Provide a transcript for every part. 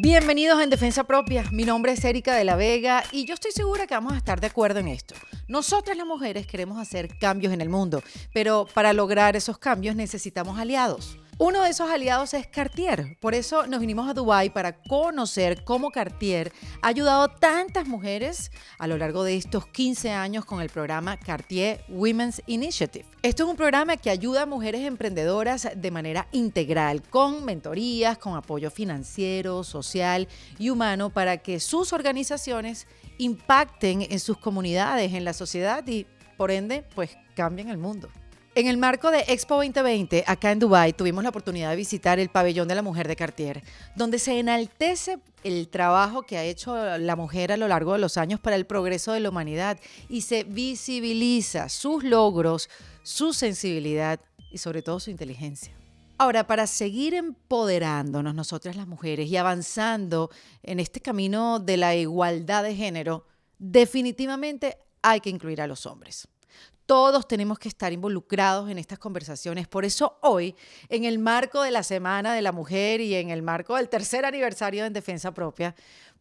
Bienvenidos en Defensa Propia. Mi nombre es Erika de la Vega y yo estoy segura que vamos a estar de acuerdo en esto. Nosotras las mujeres queremos hacer cambios en el mundo, pero para lograr esos cambios necesitamos aliados. Uno de esos aliados es Cartier. Por eso nos vinimos a Dubái para conocer cómo Cartier ha ayudado a tantas mujeres a lo largo de estos 15 años con el programa Cartier Women's Initiative. Esto es un programa que ayuda a mujeres emprendedoras de manera integral, con mentorías, con apoyo financiero, social y humano para que sus organizaciones impacten en sus comunidades, en la sociedad y por ende, pues cambien el mundo. En el marco de Expo 2020, acá en Dubai, tuvimos la oportunidad de visitar el pabellón de la mujer de Cartier, donde se enaltece el trabajo que ha hecho la mujer a lo largo de los años para el progreso de la humanidad y se visibiliza sus logros, su sensibilidad y sobre todo su inteligencia. Ahora, para seguir empoderándonos nosotras las mujeres y avanzando en este camino de la igualdad de género, definitivamente hay que incluir a los hombres. Todos tenemos que estar involucrados en estas conversaciones. Por eso hoy, en el marco de la Semana de la Mujer y en el marco del tercer aniversario de en Defensa Propia,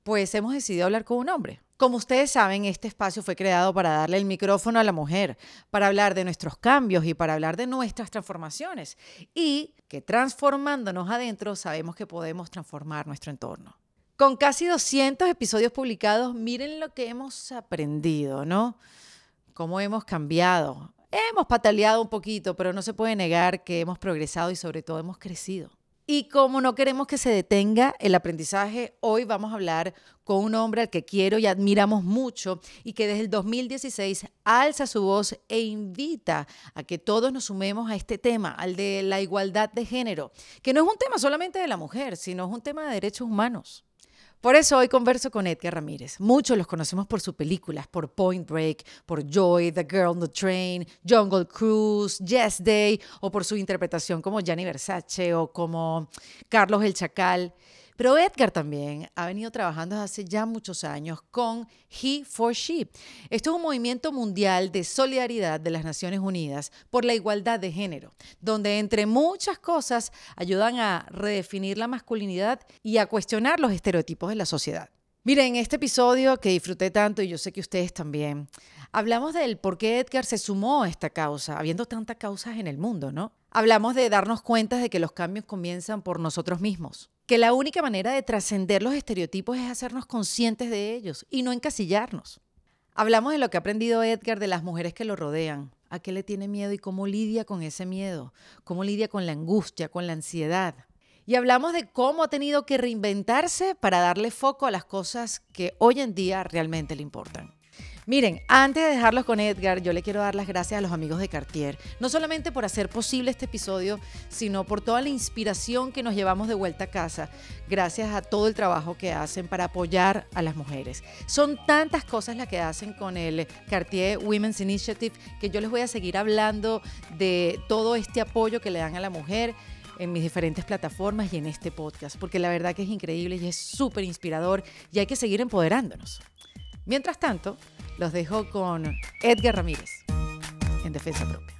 pues hemos decidido hablar con un hombre. Como ustedes saben, este espacio fue creado para darle el micrófono a la mujer, para hablar de nuestros cambios y para hablar de nuestras transformaciones. Y que transformándonos adentro sabemos que podemos transformar nuestro entorno. Con casi 200 episodios publicados, miren lo que hemos aprendido, ¿no? cómo hemos cambiado. Hemos pataleado un poquito, pero no se puede negar que hemos progresado y sobre todo hemos crecido. Y como no queremos que se detenga el aprendizaje, hoy vamos a hablar con un hombre al que quiero y admiramos mucho y que desde el 2016 alza su voz e invita a que todos nos sumemos a este tema, al de la igualdad de género, que no es un tema solamente de la mujer, sino es un tema de derechos humanos. Por eso hoy converso con Edgar Ramírez. Muchos los conocemos por sus películas, por Point Break, por Joy, The Girl on the Train, Jungle Cruise, Yes Day, o por su interpretación como Gianni Versace o como Carlos el Chacal. Pero Edgar también ha venido trabajando desde hace ya muchos años con He for She. Esto es un movimiento mundial de solidaridad de las Naciones Unidas por la igualdad de género, donde entre muchas cosas ayudan a redefinir la masculinidad y a cuestionar los estereotipos de la sociedad. Miren, este episodio que disfruté tanto y yo sé que ustedes también, hablamos del por qué Edgar se sumó a esta causa, habiendo tantas causas en el mundo, ¿no? Hablamos de darnos cuenta de que los cambios comienzan por nosotros mismos, que la única manera de trascender los estereotipos es hacernos conscientes de ellos y no encasillarnos. Hablamos de lo que ha aprendido Edgar de las mujeres que lo rodean, a qué le tiene miedo y cómo lidia con ese miedo, cómo lidia con la angustia, con la ansiedad. Y hablamos de cómo ha tenido que reinventarse para darle foco a las cosas que hoy en día realmente le importan. Miren, antes de dejarlos con Edgar, yo le quiero dar las gracias a los amigos de Cartier, no solamente por hacer posible este episodio, sino por toda la inspiración que nos llevamos de vuelta a casa, gracias a todo el trabajo que hacen para apoyar a las mujeres. Son tantas cosas las que hacen con el Cartier Women's Initiative que yo les voy a seguir hablando de todo este apoyo que le dan a la mujer en mis diferentes plataformas y en este podcast, porque la verdad que es increíble y es súper inspirador y hay que seguir empoderándonos. Mientras tanto, los dejo con Edgar Ramírez en Defensa Propia.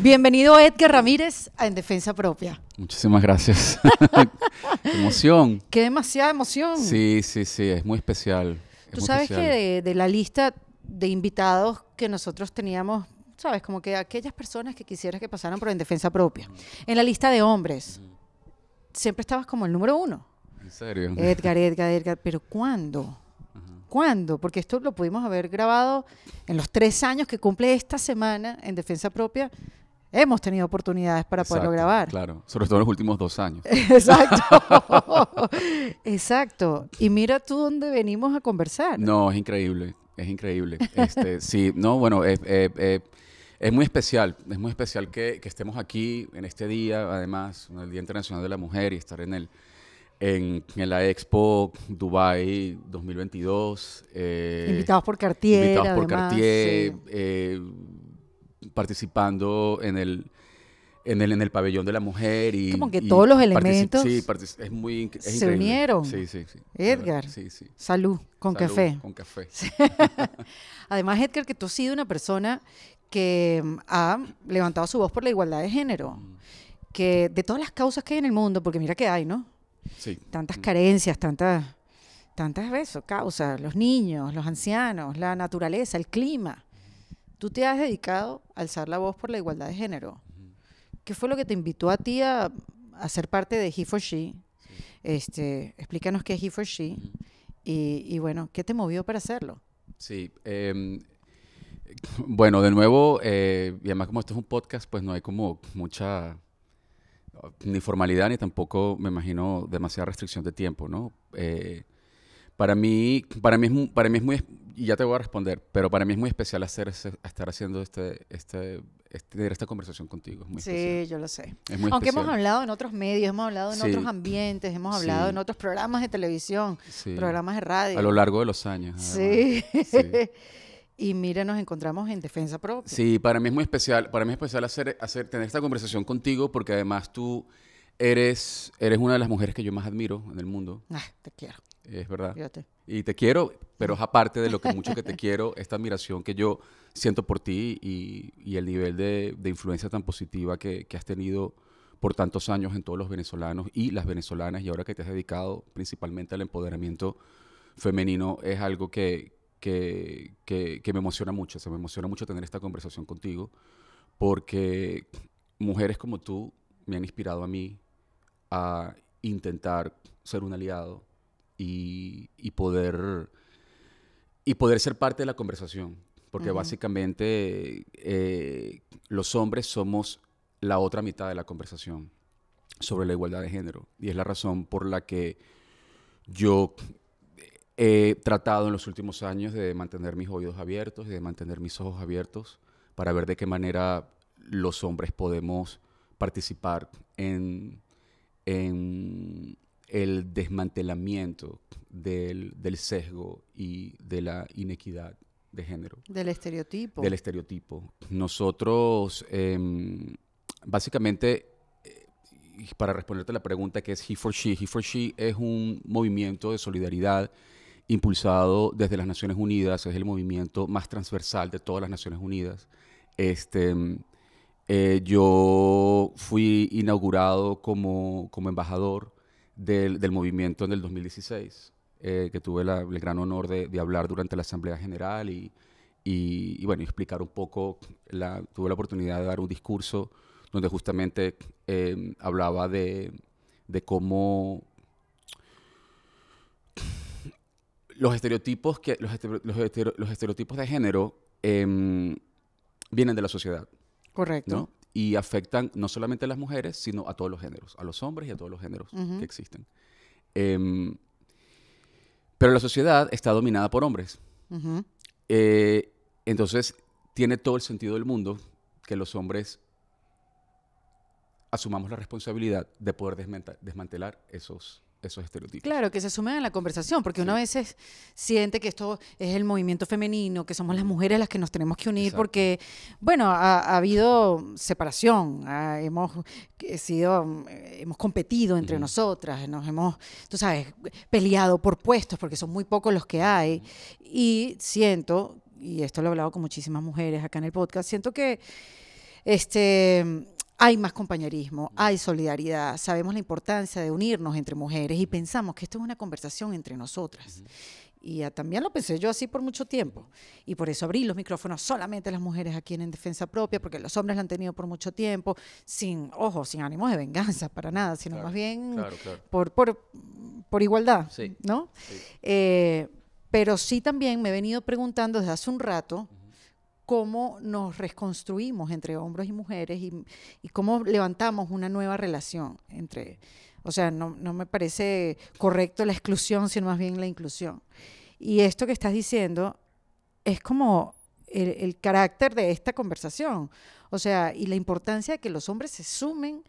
Bienvenido Edgar Ramírez a En Defensa Propia. Muchísimas gracias. emoción. Qué demasiada emoción. Sí, sí, sí, es muy especial. Tú sabes que de, de, la lista de invitados que nosotros teníamos, sabes, como que aquellas personas que quisieras que pasaran por En Defensa Propia, en la lista de hombres, siempre estabas como el número uno. ¿En serio? Edgar, Edgar, Edgar, pero ¿cuándo? ¿Cuándo? Porque esto lo pudimos haber grabado en los tres años que cumple esta semana en Defensa Propia. Hemos tenido oportunidades para poderlo grabar. Claro, sobre todo en los últimos dos años. Exacto. Exacto. Y mira tú dónde venimos a conversar. No, es increíble, es increíble. Este, sí, no, bueno, eh, eh, es muy especial, es muy especial que, estemos aquí en este día, además, el Día Internacional de la Mujer y estar en el, en, la Expo Dubai 2022. Eh, invitados por Cartier. Invitados por Cartier, eh, participando en el, en el, en el pabellón de la mujer. Y, Como que todos los elementos sí, es muy es se unieron. Sí, sí, sí. Edgar, salud con café. Con café. además, Edgar, que tú has sido una persona que mm, ha levantado su voz por la igualdad de género. Mm. Que de todas las causas que hay en el mundo, porque mira que hay, ¿no? sí. tantas carencias, tantas, tantas veces, causas, los niños, los ancianos, la naturaleza, el clima. Tú te has dedicado a alzar la voz por la igualdad de género. ¿Qué fue lo que te invitó a ti a, ser parte de He for She? Este, explícanos qué es He for She y, y, bueno, ¿qué te movió para hacerlo? Sí, em, bueno, de nuevo, eh, y además como esto es un podcast, pues no hay como mucha ni formalidad ni tampoco, me imagino, demasiada restricción de tiempo, ¿no? Eh, para mí, para mí, es, para mí es muy, y ya te voy a responder, pero para mí es muy especial hacer, estar haciendo este, este, este esta conversación contigo. sí, yo lo sé. Aunque hemos hablado en otros medios, hemos hablado en otros ambientes, hemos hablado en otros programas de televisión, programas de radio. A lo largo de los años. Sí. Y mire, nos encontramos en Defensa Propia. Sí, para mí es muy especial, para mí es especial hacer, tener esta conversación contigo porque además tú eres, eres una de las mujeres que yo más admiro en el mundo. Ah, te quiero. Es verdad. Y te quiero, pero es aparte de lo que mucho que te quiero, esta admiración que yo siento por ti y, el nivel de, influencia tan positiva que has tenido por tantos años en todos los venezolanos y las venezolanas y ahora que te has dedicado principalmente al empoderamiento femenino es algo que, que, que, me emociona mucho. se me emociona mucho tener esta conversación contigo porque mujeres como tú me han inspirado a mí a intentar ser un aliado y, y poder y poder ser parte de la conversación porque básicamente eh, los hombres somos la otra mitad de la conversación sobre la igualdad de género y es la razón por la que yo He tratado en los últimos años de mantener mis oídos abiertos de mantener mis ojos abiertos para ver de qué manera los hombres podemos participar en, el desmantelamiento del, sesgo y de la inequidad de género. Del estereotipo. Del estereotipo. Nosotros, em, básicamente, eh, para responderte la pregunta que es He for She, He for She es un movimiento de solidaridad impulsado desde las Naciones Unidas, es el movimiento más transversal de todas las Naciones Unidas. Este, mm, eh, yo fui inaugurado como, embajador del, movimiento en el 2016, eh, que tuve el gran honor de, hablar durante la Asamblea General y, y, explicar un poco, la, tuve la oportunidad de dar un discurso donde justamente eh, hablaba de, de cómo los estereotipos, que, los, estereotipos de género em, vienen de la sociedad. Correcto. Y afectan no solamente a las mujeres, sino a todos los géneros, a los hombres y a todos los géneros que existen. Em, pero la sociedad está dominada por hombres. Eh, entonces, tiene todo el sentido del mundo que los hombres asumamos la responsabilidad de poder desmantelar esos esos estereotipos. Claro, que se sumen a la conversación, porque una uno a veces siente que esto es el movimiento femenino, que somos las mujeres las que nos tenemos que unir, porque, bueno, ha, habido separación, hemos sido, eh, hemos competido entre nosotras, nos hemos, tú sabes, peleado por puestos, porque son muy pocos los que hay, y siento, y esto lo he hablado con muchísimas mujeres acá en el podcast, siento que, este hay más compañerismo, hay solidaridad, sabemos la importancia de unirnos entre mujeres y pensamos que esto es una conversación entre nosotras. Y también lo pensé yo así por mucho tiempo. Y por eso abrí los micrófonos solamente a las mujeres aquí en, Defensa Propia, porque los hombres lo han tenido por mucho tiempo, sin, ojo, sin ánimos de venganza para nada, sino más bien Por, por, por, igualdad, ¿no? Eh, pero sí también me he venido preguntando desde hace un rato cómo nos reconstruimos entre hombres y mujeres y, cómo levantamos una nueva relación entre, o sea, no, me parece correcto la exclusión, sino más bien la inclusión. Y esto que estás diciendo es como el, carácter de esta conversación, o sea, y la importancia de que los hombres se sumen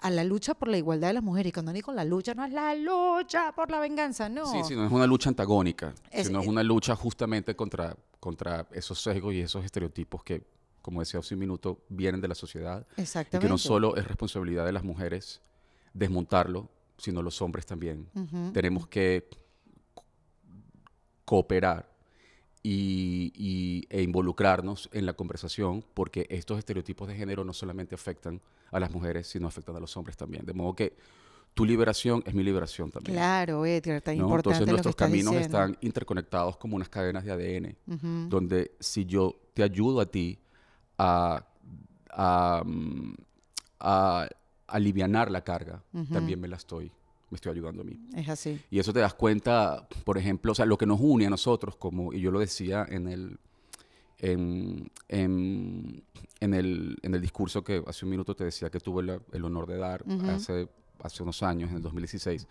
a la lucha por la igualdad de las mujeres. Y cuando digo la lucha, no es la lucha por la venganza, no. Sí, sí, no es una lucha antagónica, sino es una lucha justamente contra contra esos sesgos y esos estereotipos que, como decía hace un minuto, vienen de la sociedad. Exactamente. Y que no solo es responsabilidad de las mujeres desmontarlo, sino los hombres también. Tenemos que cooperar e involucrarnos en la conversación, porque estos estereotipos de género no solamente afectan a las mujeres, sino afectan a los hombres también. De modo que tu liberación es mi liberación también. Claro, Edgar, tan Entonces, nuestros caminos están interconectados como unas cadenas de ADN, donde si yo te ayudo a ti a, a, mm, aliviar la carga, también me la estoy me estoy ayudando a mí. Es así. Y eso te das cuenta, por ejemplo, o sea, lo que nos une a nosotros, como, y yo lo decía en el, en, en, el, en el discurso que hace un minuto te decía que tuve el honor de dar hace hace unos años, en el 2016,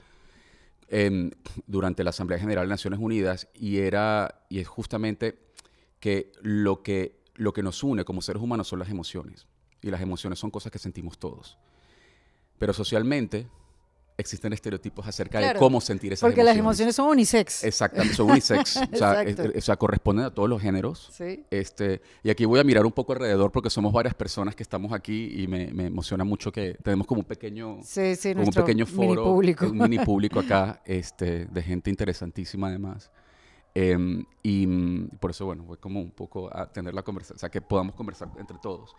em, durante la Asamblea General de Naciones Unidas, y era, y es justamente que lo que, lo que nos une como seres humanos son las emociones, y las emociones son cosas que sentimos todos. Pero socialmente, existen estereotipos acerca de cómo sentir esas porque emociones. Porque las emociones son unisex. Exactamente, son unisex. o, sea, corresponden a todos los géneros. Este, y aquí voy a mirar un poco alrededor porque somos varias personas que estamos aquí y me, emociona mucho que tenemos como un pequeño, un pequeño foro, mini eh, público. un mini público acá este, de gente interesantísima además. Em, y mm, por eso, bueno, voy como un poco a tener la conversación, o sea, que podamos conversar entre todos.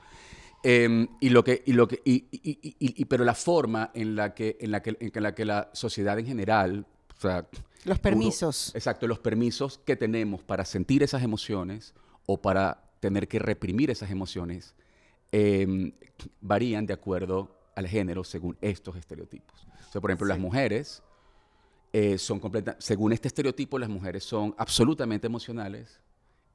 Em, y lo que, y lo que, y, pero la forma en la que, en la que, la sociedad en general, los permisos, exacto, los permisos que tenemos para sentir esas emociones o para tener que reprimir esas emociones em, varían de acuerdo al género según estos estereotipos. por ejemplo, las mujeres eh, son completamente, según este estereotipo, las mujeres son absolutamente emocionales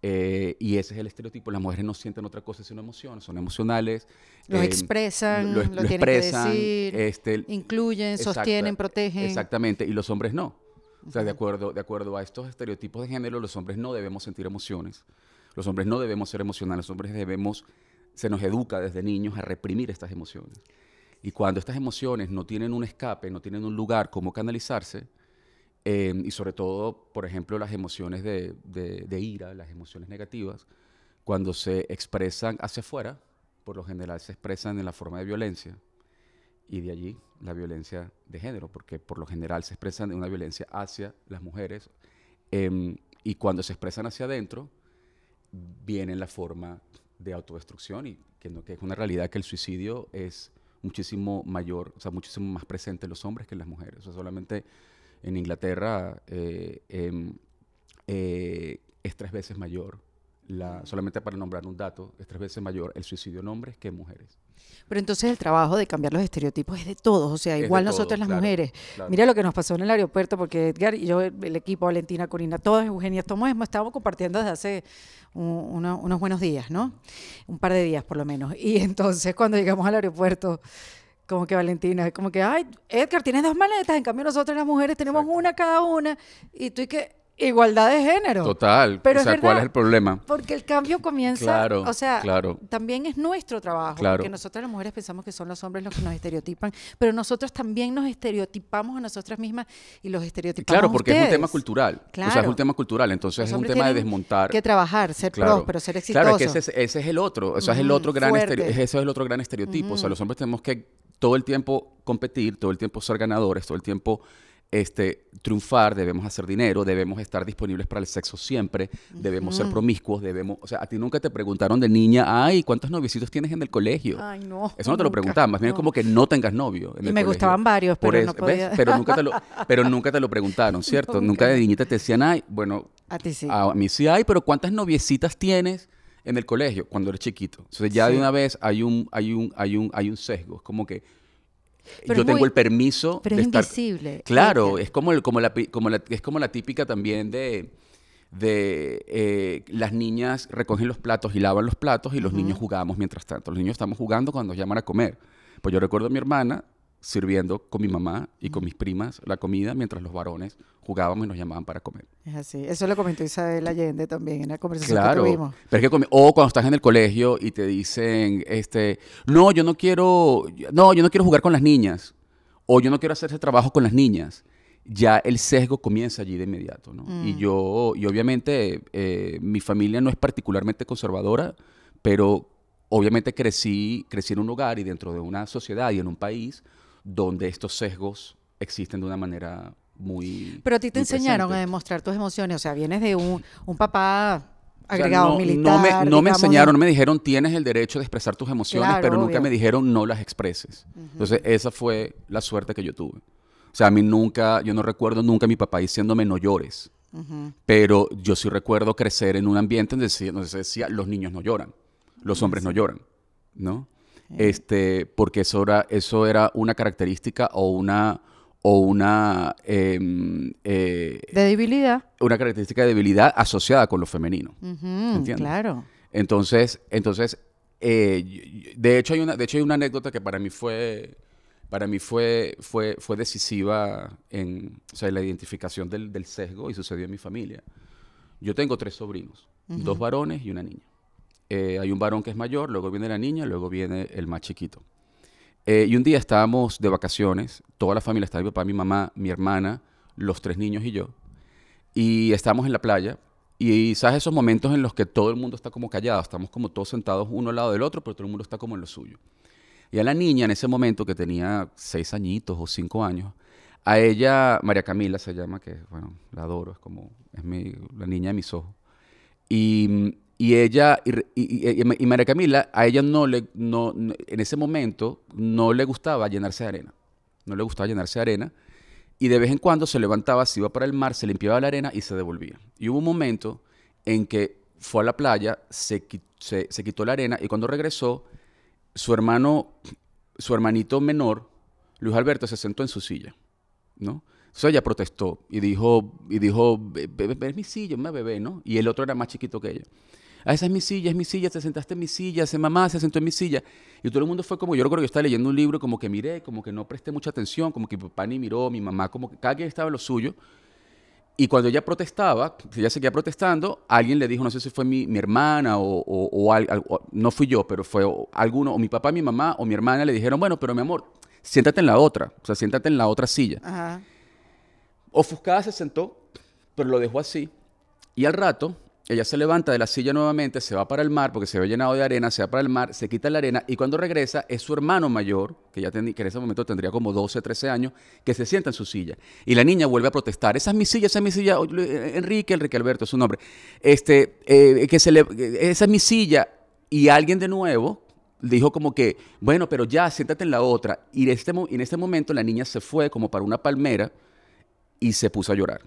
eh, y ese es el estereotipo. Las mujeres no sienten otra cosa sino emociones, son emocionales. Lo eh, expresan, lo, tienen que decir, este, incluyen, sostienen, protegen. Exactamente, y los hombres no. O sea, de acuerdo, de acuerdo a estos estereotipos de género, los hombres no debemos sentir emociones. Los hombres no debemos ser emocionales, los hombres debemos, se nos educa desde niños a reprimir estas emociones. Y cuando estas emociones no tienen un escape, no tienen un lugar como canalizarse, Em, y sobre todo, por ejemplo, las emociones de, ira, las emociones negativas, cuando se expresan hacia afuera, por lo general se expresan en la forma de violencia, y de allí la violencia de género, porque por lo general se expresan en una violencia hacia las mujeres, em, y cuando se expresan hacia adentro, viene en la forma de autodestrucción, y que, que es una realidad que el suicidio es muchísimo mayor, o sea, muchísimo más presente en los hombres que en las mujeres. O sea, solamente en Inglaterra eh, em, eh, es tres veces mayor. La, mm. solamente para nombrar un dato, es tres veces mayor el suicidio en hombres que en mujeres. Pero entonces el trabajo de cambiar los estereotipos es de todos, o sea, igual nosotros las mujeres. Mira lo que nos pasó en el aeropuerto, porque Edgar y yo, el equipo, Valentina, Corina, todas, Eugenia, todos estábamos compartiendo desde hace unos buenos días, ¿no? Un par de días por lo menos. Y entonces cuando llegamos al aeropuerto, como que Valentina, es como que, ay, Edgar, tienes dos maletas, en cambio nosotros las mujeres tenemos una cada una, y tú y que igualdad de género. Total. Pero o sea, ¿cuál es el problema? Porque el cambio comienza, claro, o sea, también es nuestro trabajo, claro. porque nosotras las mujeres pensamos que son los hombres los que nos estereotipan, pero nosotros también nos estereotipamos a nosotras mismas y los estereotipamos Claro, porque es un tema cultural. Claro. O sea, es un tema cultural, entonces es un tema de desmontar. que trabajar, ser próspero, ser exitoso. Claro, que ese, es el otro, o es el otro gran eso es el otro gran estereotipo, o sea, los hombres tenemos que todo el tiempo competir, todo el tiempo ser ganadores, todo el tiempo este, triunfar, debemos hacer dinero, debemos estar disponibles para el sexo siempre, debemos ser promiscuos, debemos, o sea, a ti nunca te preguntaron de niña, ay, ¿cuántos noviecitos tienes en el colegio? Ay, no. Eso no te lo preguntaban, más bien como que no tengas novio. y me gustaban varios, pero no podía. Pero nunca, te lo, pero nunca te lo preguntaron, ¿cierto? Nunca. de niñita te decían, ay, bueno, a ti sí. A mí sí, hay, pero ¿cuántas noviecitas tienes? en el colegio cuando eres chiquito. Entonces ya de una vez hay un, hay un, hay un, hay un sesgo. Es como que yo tengo el permiso pero es invisible. ¿eh? Claro, es como, el, como, la, como es como la típica también de de eh, las niñas recogen los platos y lavan los platos y los niños jugamos mientras tanto. Los niños estamos jugando cuando llaman a comer. Pues yo recuerdo a mi hermana sirviendo con mi mamá y con mis primas la comida mientras los varones jugábamos y nos llamaban para comer. Es así. Eso lo comentó Isabel Allende también en la conversación que tuvimos. Pero es que o cuando estás en el colegio y te dicen, este, no, yo no quiero, no, yo no quiero jugar con las niñas o yo no quiero hacer ese trabajo con las niñas. Ya el sesgo comienza allí de inmediato, ¿no? Y mm. yo, y obviamente eh, mi familia no es particularmente conservadora, pero obviamente crecí, crecí en un hogar y dentro de una sociedad y en un país donde estos sesgos existen de una manera muy... Pero a ti te enseñaron a demostrar tus emociones, o sea, vienes de un, un papá agregado no, militar. No me, enseñaron, no me dijeron tienes el derecho de expresar tus emociones, pero nunca me dijeron no las expreses. Entonces, esa fue la suerte que yo tuve. O sea, a mí nunca, yo no recuerdo nunca a mi papá diciéndome no llores. Pero yo sí recuerdo crecer en un ambiente donde se decía, los niños no lloran, los hombres no lloran, ¿no? este, porque eso era, eso era una característica o una o una em, eh, de debilidad una característica de debilidad asociada con lo femenino claro entonces entonces eh, de hecho hay una de hecho hay una anécdota que para mí fue para mí fue fue fue decisiva en la identificación del, sesgo y sucedió en mi familia yo tengo tres sobrinos dos varones y una niña eh, hay un varón que es mayor, luego viene la niña, luego viene el más chiquito. Eh, y un día estábamos de vacaciones, toda la familia, estaba mi papá, mi mamá, mi hermana, los tres niños y yo, y estábamos en la playa, y sabes esos momentos en los que todo el mundo está como callado, estamos como todos sentados uno al lado del otro, pero todo el mundo está como en lo suyo. Y a la niña en ese momento, que tenía seis añitos o cinco años, a ella, María Camila se llama, que bueno, la adoro, es como, es mi, la niña de mis ojos. Y mm, y ella, y, y, y, María Camila, a ella no le, no, en ese momento no le gustaba llenarse de arena. No le gustaba llenarse de arena. Y de vez en cuando se levantaba, se iba para el mar, se limpiaba la arena y se devolvía. Y hubo un momento en que fue a la playa, se, se, quitó la arena y cuando regresó, su hermano, su hermanito menor, Luis Alberto, se sentó en su silla, ¿no? Entonces ella protestó y dijo, y dijo, es mi silla, es mi bebé, ¿no? Y el otro era más chiquito que ella ah, esa es mi silla, es mi silla, te sentaste en mi silla, se mamá, se sentó en mi silla. Y todo el mundo fue como, yo creo que yo estaba leyendo un libro, como que miré, como que no presté mucha atención, como que mi papá ni miró, mi mamá, como que cada quien estaba en lo suyo. Y cuando ella protestaba, ella seguía protestando, alguien le dijo, no sé si fue mi, hermana o, o, no fui yo, pero fue alguno, o mi papá, mi mamá o mi hermana le dijeron, bueno, pero mi amor, siéntate en la otra, o sea, siéntate en la otra silla. Ofuscada se sentó, pero lo dejó así. Y al rato, ella se levanta de la silla nuevamente, se va para el mar porque se ve llenado de arena, se va para el mar, se quita la arena y cuando regresa es su hermano mayor, que ya que en ese momento tendría como 12, 13 años, que se sienta en su silla. Y la niña vuelve a protestar, esa es mi silla, esa es mi silla, eh, Enrique, Enrique Alberto es su nombre, este, eh, que se le, eh, esa es mi silla. Y alguien de nuevo dijo como que, bueno, pero ya, siéntate en la otra. Y en este, en este momento la niña se fue como para una palmera y se puso a llorar.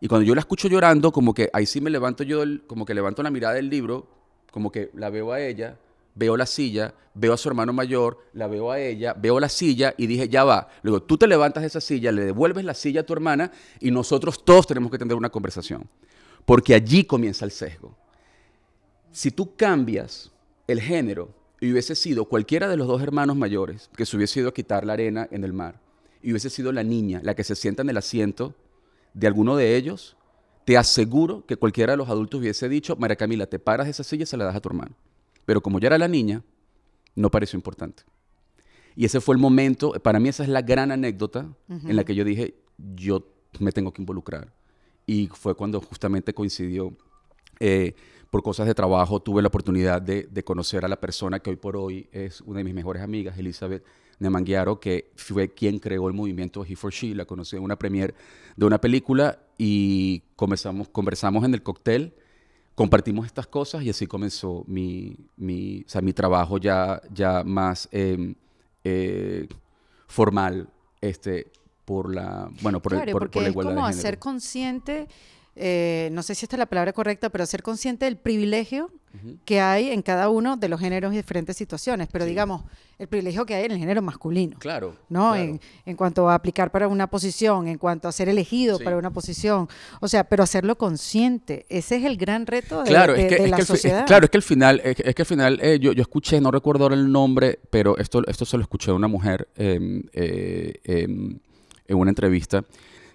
Y cuando yo la escucho llorando, como que ahí sí me levanto yo, como que levanto la mirada del libro, como que la veo a ella, veo la silla, veo a su hermano mayor, la veo a ella, veo la silla y dije, ya va. Luego tú te levantas de esa silla, le devuelves la silla a tu hermana y nosotros todos tenemos que tener una conversación. Porque allí comienza el sesgo. Si tú cambias el género y hubiese sido cualquiera de los dos hermanos mayores que se hubiese ido a quitar la arena en el mar y hubiese sido la niña la que se sienta en el asiento de alguno de ellos, te aseguro que cualquiera de los adultos hubiese dicho, María Camila, te paras esa silla y se la das a tu hermano. Pero como ya era la niña, no pareció importante. Y ese fue el momento, para mí esa es la gran anécdota en la que yo dije, yo me tengo que involucrar. Y fue cuando justamente coincidió, eh, por cosas de trabajo, tuve la oportunidad de, de conocer a la persona que hoy por hoy es una de mis mejores amigas, Elizabeth Manguiaro, que fue quien creó el movimiento He for She. La conocí en una premiere de una película y comenzamos, conversamos en el cóctel, compartimos estas cosas y así comenzó mi, mi, trabajo ya, ya más em, eh, formal este, por la, bueno, por, el, por, porque igualdad. como hacer consciente. Eh, no sé si esta es la palabra correcta, pero hacer consciente del privilegio que hay en cada uno de los géneros y diferentes situaciones, pero digamos, el privilegio que hay en el género masculino. Claro. ¿No? En, cuanto a aplicar para una posición, en cuanto a ser elegido para una posición, o sea, pero hacerlo consciente, ese es el gran reto de, claro, que, la claro, es que al final, es, que al final yo, escuché, no recuerdo ahora el nombre, pero esto, esto se lo escuché a una mujer em, eh, em, en una entrevista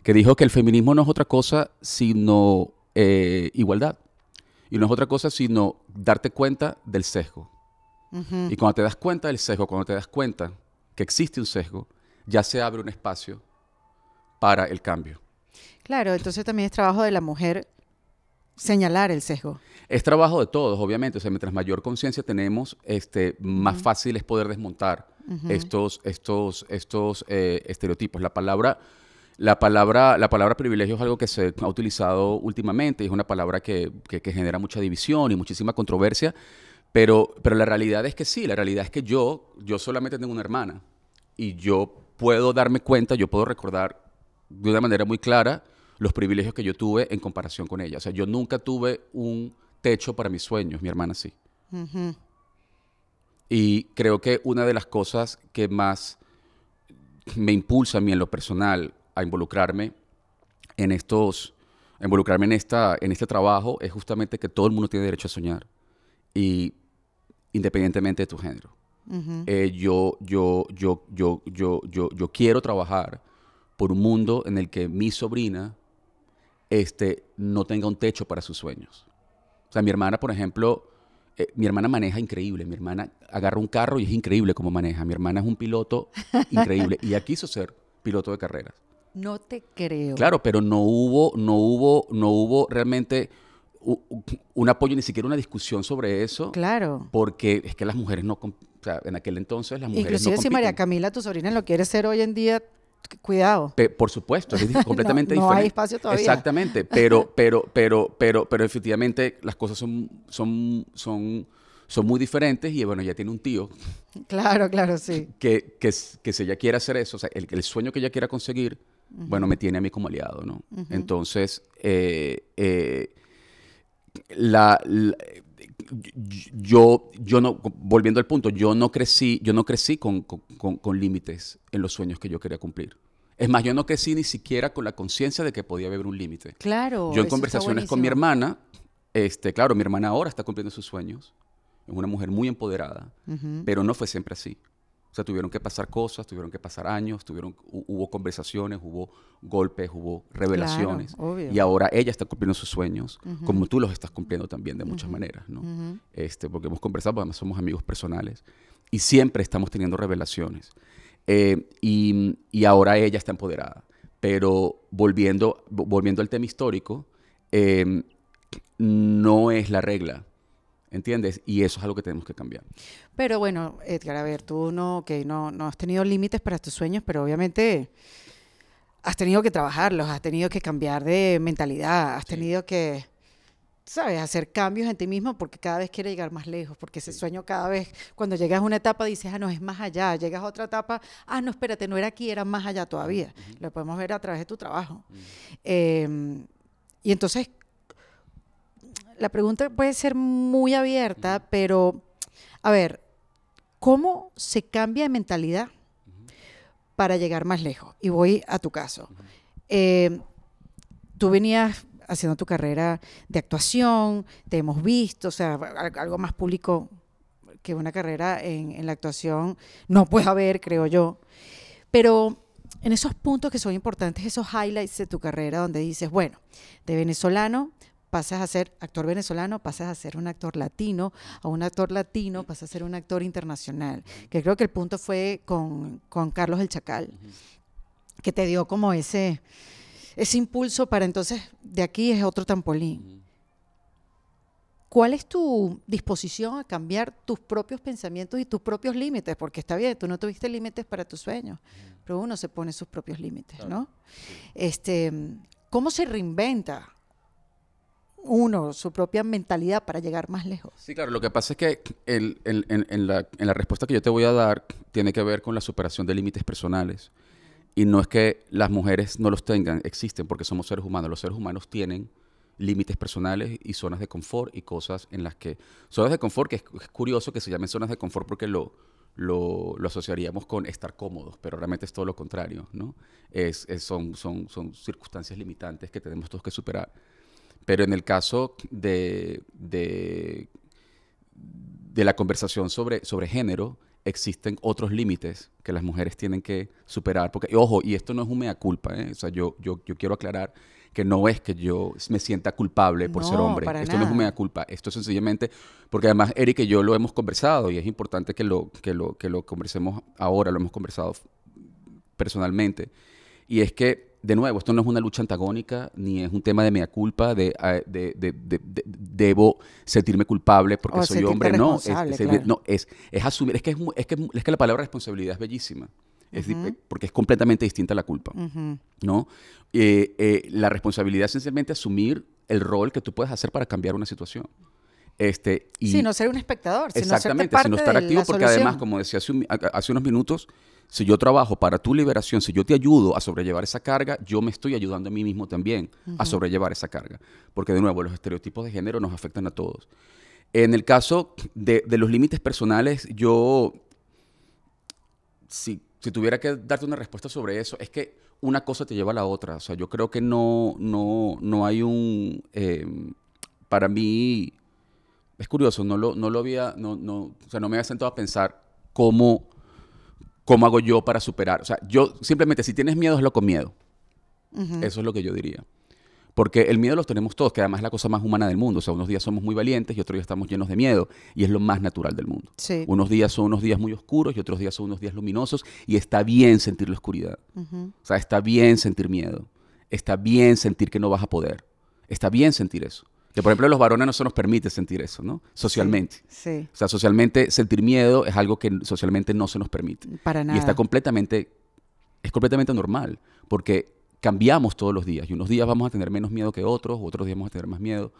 que dijo que el feminismo no es otra cosa sino eh, igualdad. Y no es otra cosa sino darte cuenta del sesgo. Y cuando te das cuenta del sesgo, cuando te das cuenta que existe un sesgo, ya se abre un espacio para el cambio. Claro, entonces también es trabajo de la mujer señalar el sesgo. Es trabajo de todos, obviamente. O sea, mientras mayor conciencia tenemos, este, más fácil es poder desmontar estos, estos, estos eh, estereotipos. La palabra la palabra, la palabra privilegio es algo que se ha utilizado últimamente es una palabra que, genera mucha división y muchísima controversia, pero, pero la realidad es que sí, la realidad es que yo, yo solamente tengo una hermana y yo puedo darme cuenta, yo puedo recordar de una manera muy clara los privilegios que yo tuve en comparación con ella. O sea, yo nunca tuve un techo para mis sueños, mi hermana sí. Y creo que una de las cosas que más me impulsa a mí en lo personal a involucrarme en estos, involucrarme en, esta, en este trabajo es justamente que todo el mundo tiene derecho a soñar y independientemente de tu género. Eh, yo, yo, yo, yo, yo, yo, quiero trabajar por un mundo en el que mi sobrina este, no tenga un techo para sus sueños. O sea, mi hermana, por ejemplo, eh, mi hermana maneja increíble. Mi hermana agarra un carro y es increíble cómo maneja. Mi hermana es un piloto increíble. y ya quiso ser piloto de carreras. No te creo. Claro, pero no hubo, no hubo, no hubo realmente un apoyo, ni siquiera una discusión sobre eso. Claro. Porque es que las mujeres no, o sea, en aquel entonces las mujeres Inclusive si María Camila, tu sobrina, lo quiere ser hoy en día, cuidado. por supuesto, es completamente diferente. No hay espacio todavía. Exactamente, pero, pero, pero, pero, pero efectivamente las cosas son, son, son, son muy diferentes y bueno, ya tiene un tío. Claro, claro, sí. Que, que, que si ella quiere hacer eso, o sea, el, el sueño que ella quiera conseguir bueno, me tiene a mí como aliado, ¿no? Entonces, eh, eh, yo, yo no, volviendo al punto, yo no crecí, yo no crecí con, límites en los sueños que yo quería cumplir. Es más, yo no crecí ni siquiera con la conciencia de que podía haber un límite. Claro. Yo en conversaciones con mi hermana, este, claro, mi hermana ahora está cumpliendo sus sueños. Es una mujer muy empoderada, pero no fue siempre así. O sea, tuvieron que pasar cosas, tuvieron que pasar años, tuvieron, hubo conversaciones, hubo golpes, hubo revelaciones. y ahora ella está cumpliendo sus sueños, como tú los estás cumpliendo también de muchas maneras, ¿no? este, porque hemos conversado, además somos amigos personales, y siempre estamos teniendo revelaciones. Eh, y, ahora ella está empoderada. Pero volviendo, volviendo al tema histórico, eh, no es la regla ¿Entiendes? Y eso es algo que tenemos que cambiar. Pero bueno, Edgar, a ver, tú no, no, has tenido límites para tus sueños, pero obviamente has tenido que trabajarlos, has tenido que cambiar de mentalidad, has tenido que, ¿sabes?, hacer cambios en ti mismo porque cada vez quieres llegar más lejos, porque ese sueño cada vez, cuando llegas a una etapa dices, ah, no, es más allá, llegas a otra etapa, ah, no, espérate, no era aquí, era más allá todavía. Lo podemos ver a través de tu trabajo. Em, y entonces, la pregunta puede ser muy abierta, pero a ver, ¿cómo se cambia de mentalidad para llegar más lejos? Y voy a tu caso. Eh, tú venías haciendo tu carrera de actuación, te hemos visto, o sea, algo más público que una carrera en, en la actuación no puede haber, creo yo. Pero en esos puntos que son importantes, esos highlights de tu carrera, donde dices, bueno, de venezolano pasas a ser actor venezolano, pasas a ser un actor latino, a un actor latino, pasas a ser un actor internacional, que creo que el punto fue con, Carlos el Chacal, que te dio como ese, ese impulso para entonces, de aquí es otro tampolín ¿Cuál es tu disposición a cambiar tus propios pensamientos y tus propios límites? Porque está bien, tú no tuviste límites para tus sueños, pero uno se pone sus propios límites, ¿no? Este, ¿Cómo se reinventa uno, su propia mentalidad para llegar más lejos. Sí, claro, lo que pasa es que en, la, respuesta que yo te voy a dar tiene que ver con la superación de límites personales. Y no es que las mujeres no los tengan, existen porque somos seres humanos. Los seres humanos tienen límites personales y zonas de confort y cosas en las que... Zonas de confort, que es, curioso que se llamen zonas de confort porque lo, lo, asociaríamos con estar cómodos, pero realmente es todo lo contrario, ¿no? son, son, son circunstancias limitantes que tenemos todos que superar. Pero en el caso de, de, de la conversación sobre, sobre género, existen otros límites que las mujeres tienen que superar. Porque, ojo, y esto no es un mea culpa, ¿eh? o sea, yo, yo, yo, quiero aclarar que no es que yo me sienta culpable por ser hombre. esto no es un mea culpa. Esto sencillamente, porque además Eric y yo lo hemos conversado y es importante que lo, que lo, que lo conversemos ahora, lo hemos conversado personalmente. Y es que de nuevo, esto no es una lucha antagónica, ni es un tema de mea culpa, de, ah, debo sentirme culpable porque soy hombre. No, es, no es, asumir, es que, es, la palabra responsabilidad es bellísima. porque es completamente distinta a la culpa, ¿no? Eh, eh, la responsabilidad es sencillamente asumir el rol que tú puedes hacer para cambiar una situación. Este, y sí, no ser un espectador, Exactamente, sino estar activo, porque además, como decía hace, unos minutos, si yo trabajo para tu liberación, si yo te ayudo a sobrellevar esa carga, yo me estoy ayudando a mí mismo también a sobrellevar esa carga. Porque, de nuevo, los estereotipos de género nos afectan a todos. En el caso de, los límites personales, yo, si, tuviera que darte una respuesta sobre eso, es que una cosa te lleva a la otra. O sea, yo creo que no, no, hay un, eh, para mí, es curioso, no lo, no lo había, no, no, no me había sentado a pensar cómo, cómo hago yo para superar. O sea, yo simplemente, si tienes miedo, lo con miedo. Eso es lo que yo diría. Porque el miedo lo tenemos todos, que además es la cosa más humana del mundo. O sea, unos días somos muy valientes y otros días estamos llenos de miedo. Y es lo más natural del mundo. Unos días son unos días muy oscuros y otros días son unos días luminosos. Y está bien sentir la oscuridad. O sea, está bien sentir miedo. Está bien sentir que no vas a poder. Está bien sentir eso. Que por ejemplo los varones no se nos permite sentir eso, ¿no? Socialmente. O sea, socialmente sentir miedo es algo que socialmente no se nos permite. Para nada. Y está completamente, es completamente normal, porque cambiamos todos los días y unos días vamos a tener menos miedo que otros, otros días vamos a tener más miedo.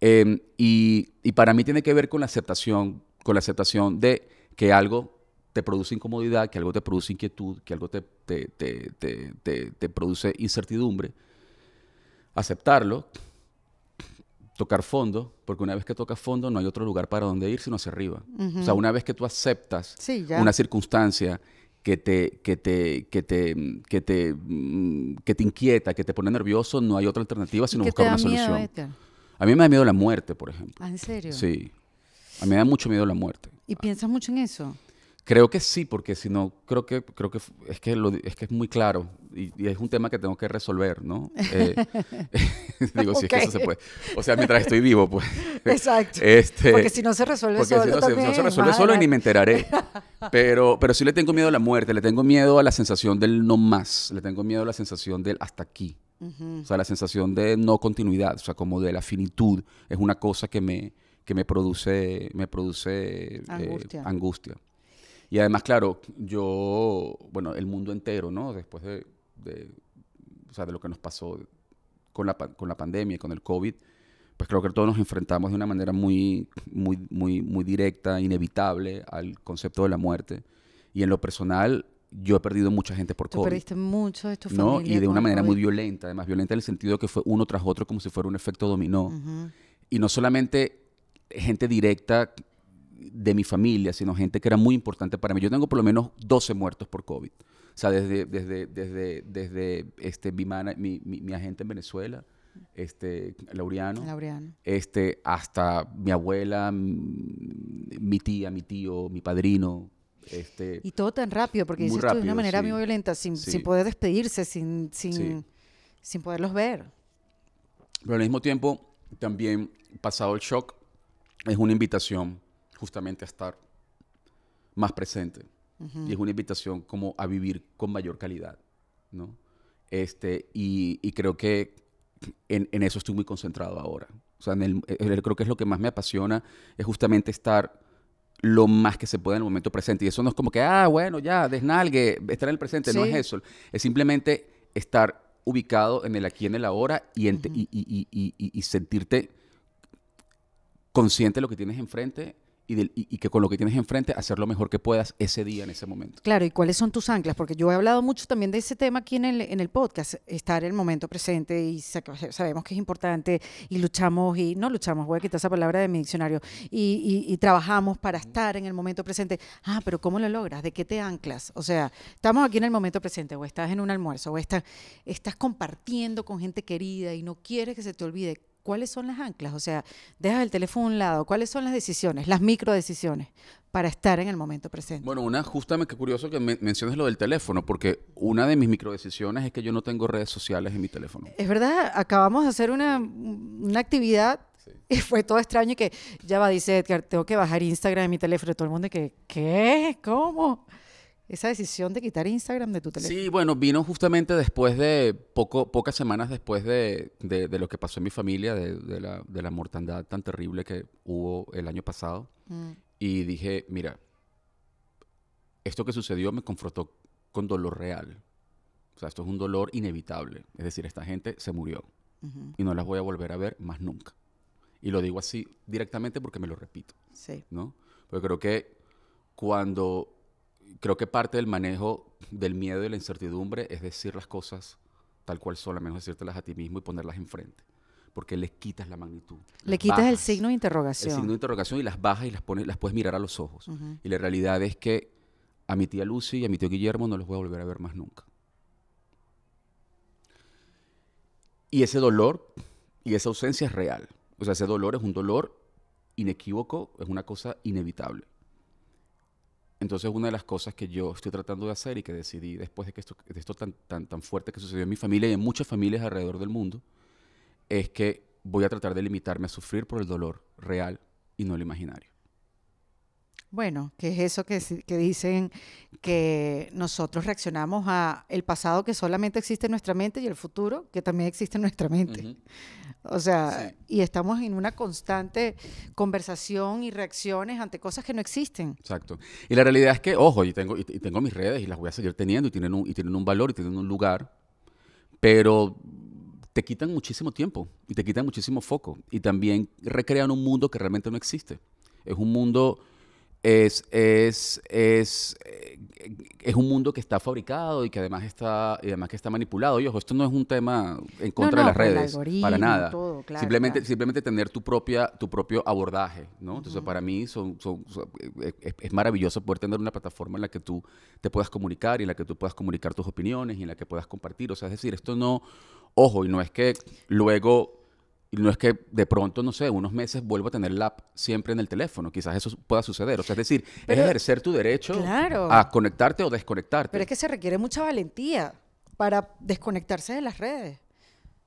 Em, y, para mí tiene que ver con la aceptación, con la aceptación de que algo te produce incomodidad, que algo te produce inquietud, que algo te, te, te produce incertidumbre. Aceptarlo, tocar fondo, porque una vez que tocas fondo no hay otro lugar para donde ir sino hacia arriba. O sea, una vez que tú aceptas una circunstancia que te, que te, que te, que te, mm, que te inquieta, que te pone nervioso, no hay otra alternativa sino buscar una solución. a mí me da miedo la muerte, por ejemplo. Ah, ¿En serio? Sí. A mí me da mucho miedo la muerte. ¿Y piensas mucho en eso? Creo que sí, porque si no, creo que, creo que, es, que es que es muy claro y, es un tema que tengo que resolver, ¿no? Eh, digo, si es que eso se puede. O sea, mientras estoy vivo, pues. Exacto. Este, porque si no se resuelve porque solo. Si no, no se resuelve solo ni me enteraré. Pero, pero sí le tengo miedo a la muerte, le tengo miedo a la sensación del no más, le tengo miedo a la sensación del hasta aquí. O sea, la sensación de no continuidad, o sea, como de la finitud, es una cosa que me, que me produce, me produce eh, angustia. Y además, claro, yo, bueno, el mundo entero, ¿no? Después de, de, lo que nos pasó con la, pandemia y con el COVID, pues creo que todos nos enfrentamos de una manera muy, muy, muy, muy directa, inevitable al concepto de la muerte. Y en lo personal, yo he perdido mucha gente por Tú perdiste mucho de tu familia. ¿no? Y de una manera muy violenta, además violenta en el sentido que fue uno tras otro como si fuera un efecto dominó. Y no solamente gente directa de mi familia, sino gente que era muy importante para mí. Yo tengo por lo menos 12 muertos por COVID. O sea, desde, desde, desde, desde este, mi, mi, mi, agente en Venezuela, este, Laureano, Este, hasta mi abuela, mi tía, mi tío, mi padrino. Este, y todo tan rápido, porque dices de una manera muy violenta, sin, poder despedirse, sin, sin poderlos ver. Pero al mismo tiempo, también pasado el shock, es una invitación justamente a estar más presente. Y es una invitación como a vivir con mayor calidad, ¿no? Este, y, creo que en, eso estoy muy concentrado ahora. O sea, en el, creo que es lo que más me apasiona, es justamente estar lo más que se puede... en el momento presente. Y eso no es como que, ah, bueno, ya, desnalgue, estar en el presente. No es eso. Es simplemente estar ubicado en el aquí, en el ahora y, sentirte consciente de lo que tienes enfrente y, y, que con lo que tienes enfrente hacer lo mejor que puedas ese día, en ese momento. Claro, ¿y cuáles son tus anclas? Porque yo he hablado mucho también de ese tema aquí en el, podcast, estar en el momento presente y sabemos que es importante y luchamos y no luchamos, voy a quitar esa palabra de mi diccionario, y, y, trabajamos para estar en el momento presente. Ah, pero ¿cómo lo logras? ¿De qué te anclas? O sea, estamos aquí en el momento presente o estás en un almuerzo o estás, estás compartiendo con gente querida y no quieres que se te olvide cuáles son las anclas, o sea, dejas el teléfono a un lado, cuáles son las decisiones, las microdecisiones para estar en el momento presente. Bueno, una justamente, curioso que me menciones lo del teléfono, porque una de mis microdecisiones es que yo no tengo redes sociales en mi teléfono. Es verdad, acabamos de hacer una, actividad y fue todo extraño y que ya va, dice Edgar, tengo que bajar Instagram en mi teléfono y todo el mundo que, ¿qué? ¿Cómo? esa decisión de quitar Instagram de tu teléfono. Sí, bueno, vino justamente después de, poco, pocas semanas después de, lo que pasó en mi familia, de, la, mortandad tan terrible que hubo el año pasado. Mm. Y dije, mira, esto que sucedió me confrontó con dolor real. O sea, esto es un dolor inevitable. Es decir, esta gente se murió y no las voy a volver a ver más nunca. Y lo digo así directamente porque me lo repito. Sí. ¿No? Pero creo que cuando creo que parte del manejo del miedo y la incertidumbre es decir las cosas tal cual son, a menos decírtelas a ti mismo y ponerlas enfrente. Porque le quitas la magnitud. Le quitas el signo de interrogación. El signo de interrogación y las bajas y las, pones, las puedes mirar a los ojos. Y la realidad es que a mi tía Lucy y a mi tío Guillermo no los voy a volver a ver más nunca. Y ese dolor y esa ausencia es real. O sea, ese dolor es un dolor inequívoco, es una cosa inevitable. Entonces, una de las cosas que yo estoy tratando de hacer y que decidí después de que esto, esto tan, tan, tan fuerte que sucedió en mi familia y en muchas familias alrededor del mundo, es que voy a tratar de limitarme a sufrir por el dolor real y no el imaginario. Bueno, que es eso que, dicen que nosotros reaccionamos a el pasado que solamente existe en nuestra mente y el futuro que también existe en nuestra mente. O sea, y estamos en una constante conversación y reacciones ante cosas que no existen. Exacto. Y la realidad es que, ojo, y tengo, tengo mis redes y las voy a seguir teniendo y tienen un, y tienen un valor y tienen un lugar, pero te quitan muchísimo tiempo y te quitan muchísimo foco y también recrean un mundo que realmente no existe. Es un mundo es, es, eh, es, un mundo que está fabricado y que además está, y además que está manipulado. Y ojo, esto no es un tema en contra de las pues, redes, para nada. simplemente, simplemente tener tu, propia, tu propio abordaje, ¿no? Entonces, para mí son, eh, es, es, maravilloso poder tener una plataforma en la que tú te puedas comunicar y en la que tú puedas comunicar tus opiniones y en la que puedas compartir. O sea, es decir, esto no, ojo, y no es que luego y no es que de pronto, no sé, unos meses vuelva a tener la app siempre en el teléfono. Quizás eso pueda suceder. O sea, es decir, es ejercer tu derecho a conectarte o desconectarte. Pero es que se requiere mucha valentía para desconectarse de las redes.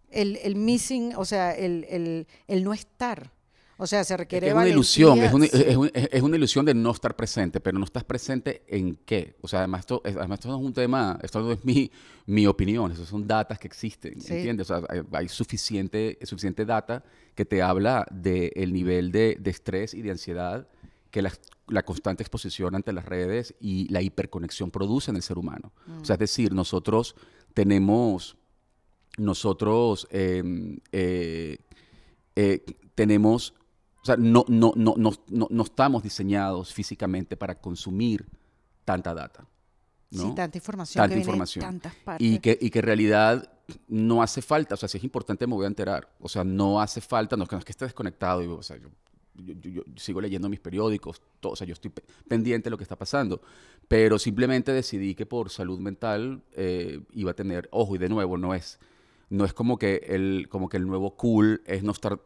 El, missing, o sea, el, el no estar. O sea, se requiere es, una ilusión, es una, ilusión de no estar presente, pero no estás presente en qué. O sea, además esto, además no es un tema, esto no es mi, opinión, eso son datas que existen, ¿entiendes? O sea, hay, suficiente, suficiente data que te habla del nivel de, estrés y de ansiedad que la, constante exposición ante las redes y la hiperconexión produce en el ser humano. O sea, es mm. decir, nosotros tenemos, nosotros em, eh, eh, tenemos o sea, no, no, no, no, estamos diseñados físicamente para consumir tanta data. Sí, tanta información. Tanta información. Y que, en realidad no hace falta, o sea, si es importante me voy a enterar. O sea, no hace falta, no, es que esté desconectado, y, o sea, yo, sigo leyendo mis periódicos, o sea, yo estoy pendiente de lo que está pasando, pero simplemente decidí que por salud mental eh, iba a tener, ojo, y de nuevo, no es, no es como que el, como que el nuevo cool es no estar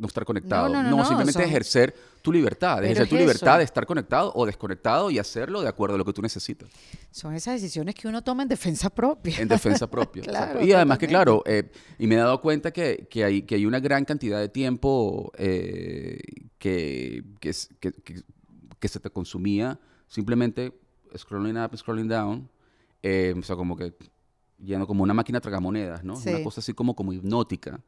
no estar conectado. No, simplemente ejercer tu libertad, ejercer tu libertad de estar conectado o desconectado y hacerlo de acuerdo a lo que tú necesitas. Son esas decisiones que uno toma en defensa propia. En defensa propia. y además que, claro, eh, y me he dado cuenta que, que, hay, que hay una gran cantidad de tiempo eh, que, se te consumía simplemente scrolling up, scrolling down. Eh, o sea, como que lleno como una máquina tragamonedas, ¿no? Una cosa así como, como hipnótica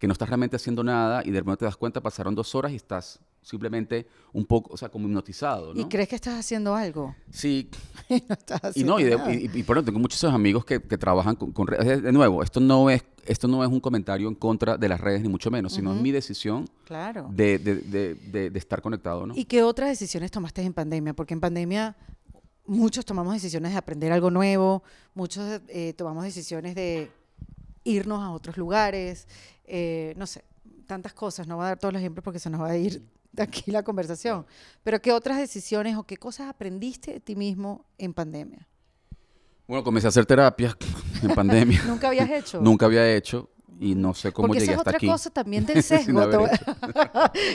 que no estás realmente haciendo nada y de repente te das cuenta, pasaron dos horas y estás simplemente un poco, o sea, como hipnotizado. ¿no? ¿Y crees que estás haciendo algo? Sí. y no estás haciendo y nada. y, de, tengo muchos amigos que, trabajan con, redes. De nuevo, esto no es esto no es un comentario en contra de las redes, ni mucho menos, sino es mi decisión de, estar conectado. ¿no? ¿Y qué otras decisiones tomaste en pandemia? Porque en pandemia muchos tomamos decisiones de aprender algo nuevo, muchos eh, tomamos decisiones de irnos a otros lugares, eh, no sé, tantas cosas, no voy a dar todos los ejemplos porque se nos va a ir de aquí la conversación, pero ¿qué otras decisiones o qué cosas aprendiste de ti mismo en pandemia? Bueno, comencé a hacer terapia en pandemia. ¿Nunca habías hecho? Nunca había hecho y no sé cómo llegué hasta aquí. Esa es otra cosa también del sesgo.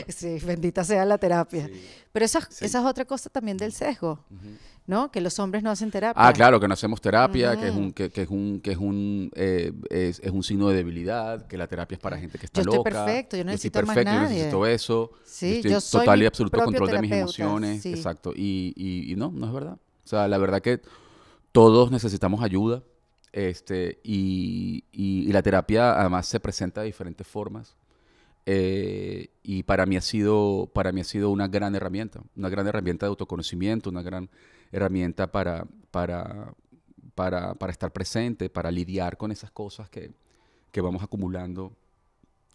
sí, bendita sea la terapia. Pero esa, es otra cosa también del sesgo, ¿no? Que los hombres no hacen terapia. Ah, claro, que no hacemos terapia, que es un que, es un que es un eh, es, un signo de debilidad, que la terapia es para gente que está loca. Yo estoy perfecto, yo no necesito estoy perfecto, necesito eso. Sí, yo total y absoluto control de mis emociones, exacto. y no, no es verdad. O sea, la verdad que todos necesitamos ayuda este, y, y, la terapia además se presenta de diferentes formas. Eh, y para mí, ha sido, para mí ha sido una gran herramienta, una gran herramienta de autoconocimiento, una gran herramienta para, para, para, para estar presente, para lidiar con esas cosas que, que vamos acumulando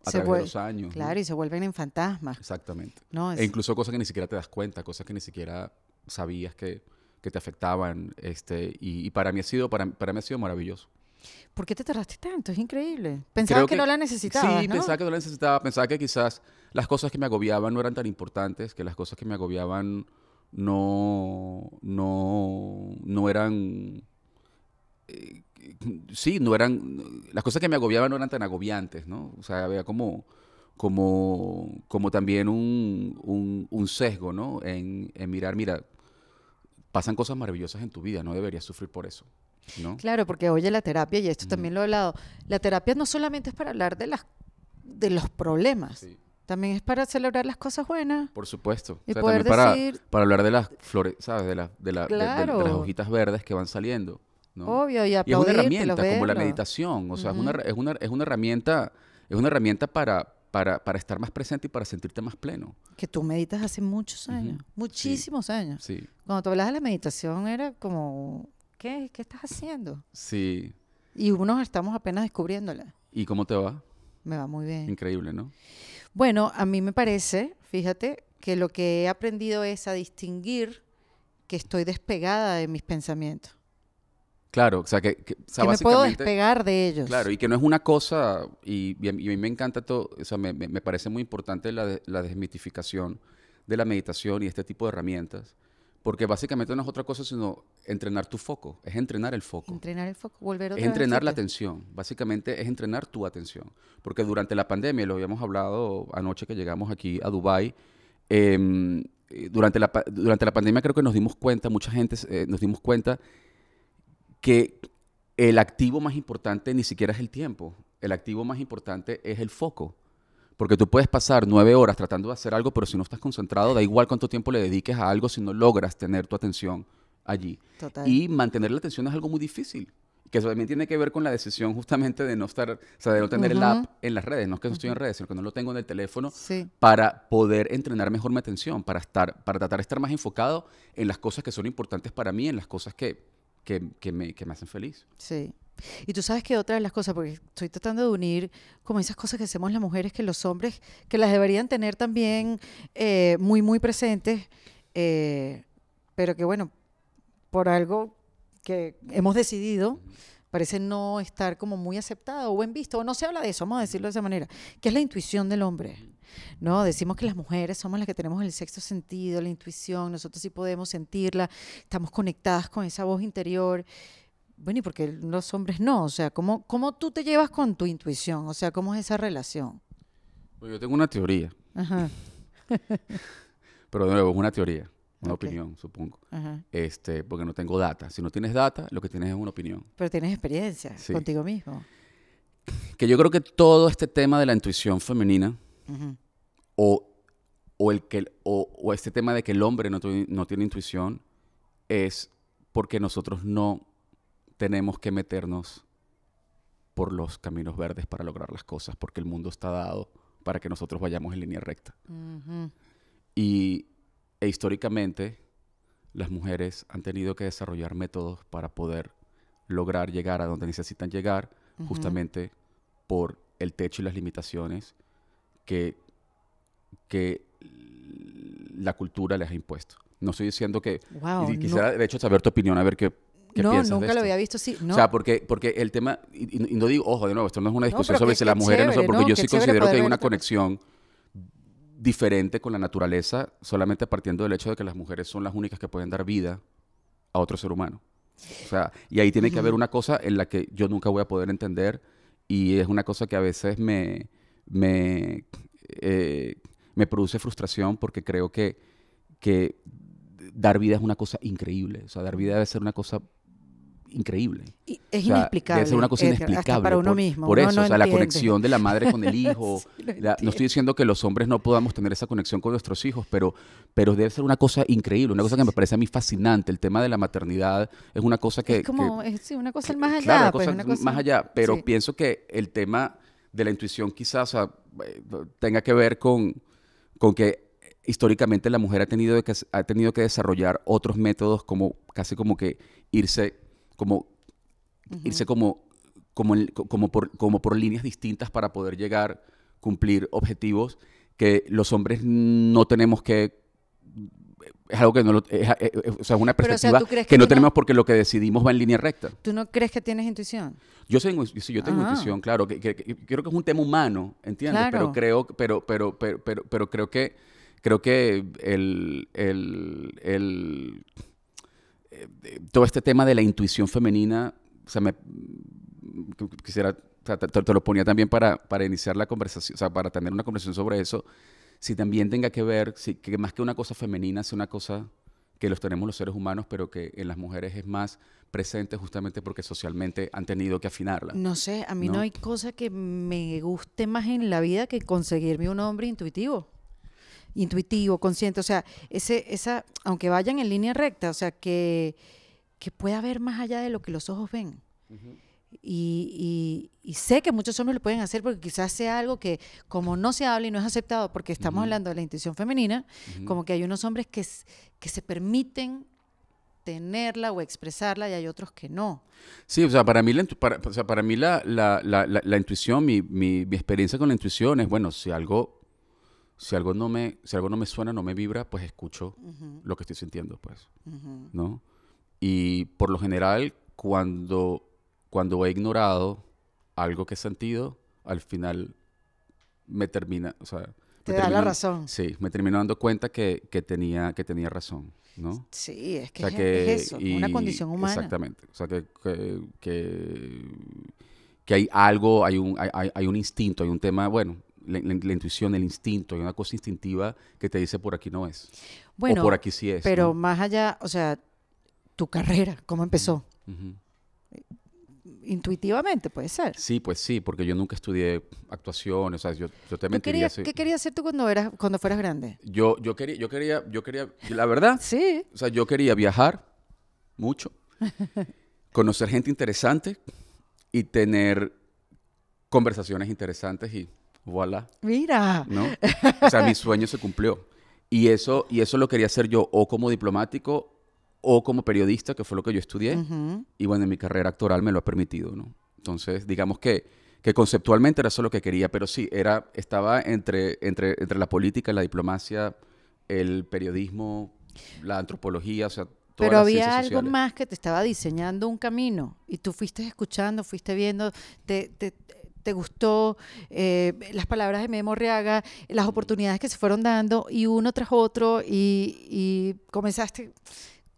a lo través de los años. Claro, y se vuelven en fantasmas. Exactamente. E incluso cosas que ni siquiera te das cuenta, cosas que ni siquiera sabías que, que te afectaban. Este, y, para, mí ha sido, para, para mí ha sido maravilloso. ¿Por qué te tardaste tanto? Es increíble. Pensaba que, no la necesitaba. Sí, pensaba que no la necesitaba. Pensaba que quizás las cosas que me agobiaban no eran tan importantes, que las cosas que me agobiaban no, no, no eran. Eh, sí, no eran. Las cosas que me agobiaban no eran tan agobiantes, ¿no? O sea, había como. Como, como también un, un, sesgo, ¿no? En, en mirar, mira, pasan cosas maravillosas en tu vida, no deberías sufrir por eso. ¿no? Claro, porque oye la terapia, y esto también lo he hablado, la terapia no solamente es para hablar de, las, de los problemas. También es para celebrar las cosas buenas. Por supuesto. también para, para, hablar de las flores, ¿sabes? De, de, las hojitas verdes que van saliendo. ¿no? Obvio, y, aplaudir, y es una herramienta, como la meditación. O sea, es, una, es, una, es una herramienta, es una herramienta para, para, estar más presente y para sentirte más pleno. Que tú meditas hace muchos años, muchísimos años. Sí. Cuando tú hablas de la meditación era como, ¿qué? ¿Qué estás haciendo? Sí. Y unos estamos apenas descubriéndola. ¿Y cómo te va? Me va muy bien. Increíble, ¿no? Bueno, a mí me parece, fíjate, que lo que he aprendido es a distinguir que estoy despegada de mis pensamientos. Claro, o sea, que, que, o me puedo despegar de ellos. Claro, y que no es una cosa, y, a, mí, me encanta todo, o sea, me, parece muy importante la, desmitificación de la meditación y este tipo de herramientas, porque básicamente no es otra cosa sino entrenar tu foco, es entrenar el foco. Entrenar el foco, volver a Es entrenar la atención, básicamente es entrenar tu atención, porque durante la pandemia, lo habíamos hablado anoche que llegamos aquí a Dubái, em, durante, la, durante la pandemia creo que nos dimos cuenta, mucha gente eh, nos dimos cuenta que el activo más importante ni siquiera es el tiempo, el activo más importante es el foco. Porque tú puedes pasar nueve horas tratando de hacer algo, pero si no estás concentrado, da igual cuánto tiempo le dediques a algo si no logras tener tu atención allí. Y mantener la atención es algo muy difícil que eso también tiene que ver con la decisión justamente de no estar, tener el app en las redes, no es que no estoy en redes, sino que no lo tengo en el teléfono para poder entrenar mejor mi atención, para estar, para tratar de estar más enfocado en las cosas que son importantes para mí, en las cosas que que, me, me hacen feliz. Sí. Y tú sabes que otra de las cosas, porque estoy tratando de unir como esas cosas que hacemos las mujeres, que los hombres, que las deberían tener también eh, muy, muy presentes, eh, pero que bueno, por algo que hemos decidido, parece no estar como muy aceptado o bien visto, o no se habla de eso, vamos a decirlo de esa manera, que es la intuición del hombre. ¿no? Decimos que las mujeres somos las que tenemos el sexto sentido, la intuición, nosotros sí podemos sentirla, estamos conectadas con esa voz interior. Bueno, ¿y porque los hombres no? O sea, ¿cómo, tú te llevas con tu intuición? O sea, ¿cómo es esa relación? Pues yo tengo una teoría. Pero de nuevo, es una teoría, una opinión, supongo. Este, porque no tengo data. Si no tienes data, lo que tienes es una opinión. Pero tienes experiencia contigo mismo. Que yo creo que todo este tema de la intuición femenina o, el que, o, este tema de que el hombre no, tiene intuición es porque nosotros no tenemos que meternos por los caminos verdes para lograr las cosas, porque el mundo está dado para que nosotros vayamos en línea recta. Y e históricamente las mujeres han tenido que desarrollar métodos para poder lograr llegar a donde necesitan llegar, justamente por el techo y las limitaciones que, la cultura les ha impuesto. No estoy diciendo que... y quisiera, de hecho, saber tu opinión, a ver qué, ¿Qué no, nunca lo había visto así. No. O sea, porque, porque el tema, y, no digo, ojo, de nuevo, esto no es una discusión sobre si las mujeres no son, porque yo sí considero que hay una conexión diferente con la naturaleza, solamente partiendo del hecho de que las mujeres son las únicas que pueden dar vida a otro ser humano. O sea, y ahí tiene que haber una cosa en la que yo nunca voy a poder entender, y es una cosa que a veces me, me, eh, me produce frustración porque creo que, que dar vida es una cosa increíble. O sea, dar vida debe ser una cosa increíble. es inexplicable. Debe ser una cosa inexplicable. para uno mismo. Por eso, o sea, la conexión de la madre con el hijo. no estoy diciendo que los hombres no podamos tener esa conexión con nuestros hijos, pero, pero debe ser una cosa increíble, una cosa que me parece a mí fascinante. El tema de la maternidad es una cosa que... Es como, es, sí, una cosa más allá. Pues, más allá, pero pienso que el tema de la intuición quizás tenga que ver con, con que históricamente la mujer ha tenido, que, ha tenido que desarrollar otros métodos como casi como que irse como, irse como, como, por, como por líneas distintas para poder llegar, cumplir objetivos que los hombres no tenemos que es algo que no lo, es, eh, eh, una perspectiva que, no tenemos porque lo que decidimos va en línea recta. ¿Tú no crees que tienes intuición? Yo, tengo, sí, yo tengo ah. intuición, claro. Que, creo que es un tema humano, ¿entiendes? Pero creo, pero, pero, pero, pero, creo que creo que el, eh, todo este tema de la intuición femenina, o sea, me quisiera, te, te lo ponía también para, para iniciar la conversación, o sea, para tener una conversación sobre eso si también tenga que ver, si, que más que una cosa femenina, es una cosa que los tenemos los seres humanos, pero que en las mujeres es más presente justamente porque socialmente han tenido que afinarla. No sé, a mí no, hay cosa que me guste más en la vida que conseguirme un hombre intuitivo intuitivo, consciente, o sea, ese, esa, aunque vayan en línea recta, o sea, que, que pueda ver más allá de lo que los ojos ven. Y, sé que muchos hombres lo pueden hacer porque quizás sea algo que como no se habla y no es aceptado porque estamos hablando de la intuición femenina, como que hay unos hombres que, que se permiten tenerla o expresarla y hay otros que no. Sí, o sea, para mí la, para, para mí la, la, la, la intuición, mi, mi, experiencia con la intuición es, bueno, si algo, si, algo no me, si algo no me suena, no me vibra, pues escucho lo que estoy sintiendo, pues, ¿no? Y por lo general, cuando cuando he ignorado algo que he sentido, al final me termina, o sea... Te da la razón. Sí, me termino dando cuenta que, tenía, que tenía razón, ¿no? Sí, es que, es, eso, una condición humana. Exactamente, o sea, que, hay algo, hay un, hay, un instinto, hay un tema, bueno, la, intuición, el instinto, hay una cosa instintiva que te dice por aquí no es. Bueno, o por aquí sí es. Pero más allá, o sea, tu carrera, ¿cómo empezó? intuitivamente, puede ser. Sí, pues sí, porque yo nunca estudié actuación, o sea, yo, yo te mentiría. Quería, ¿Qué querías hacer tú cuando, eras, cuando fueras grande? Yo, yo quería, yo quería, yo quería, la verdad. sí. O sea, yo quería viajar mucho, conocer gente interesante y tener conversaciones interesantes y voilà. Mira. O sea, mi sueño se cumplió. Y eso, y eso lo quería hacer yo o como diplomático o como periodista, que fue lo que yo estudié, y bueno, mi carrera actoral me lo ha permitido, ¿no? Entonces, digamos que, conceptualmente era eso lo que quería, pero sí, era, estaba entre, entre, entre la política, la diplomacia, el periodismo, la antropología, o sea, pero había algo más que te estaba diseñando un camino y tú fuiste escuchando, fuiste viendo, te, gustó eh, las palabras de Memo Reaga, las oportunidades que se fueron dando y uno tras otro y, y comenzaste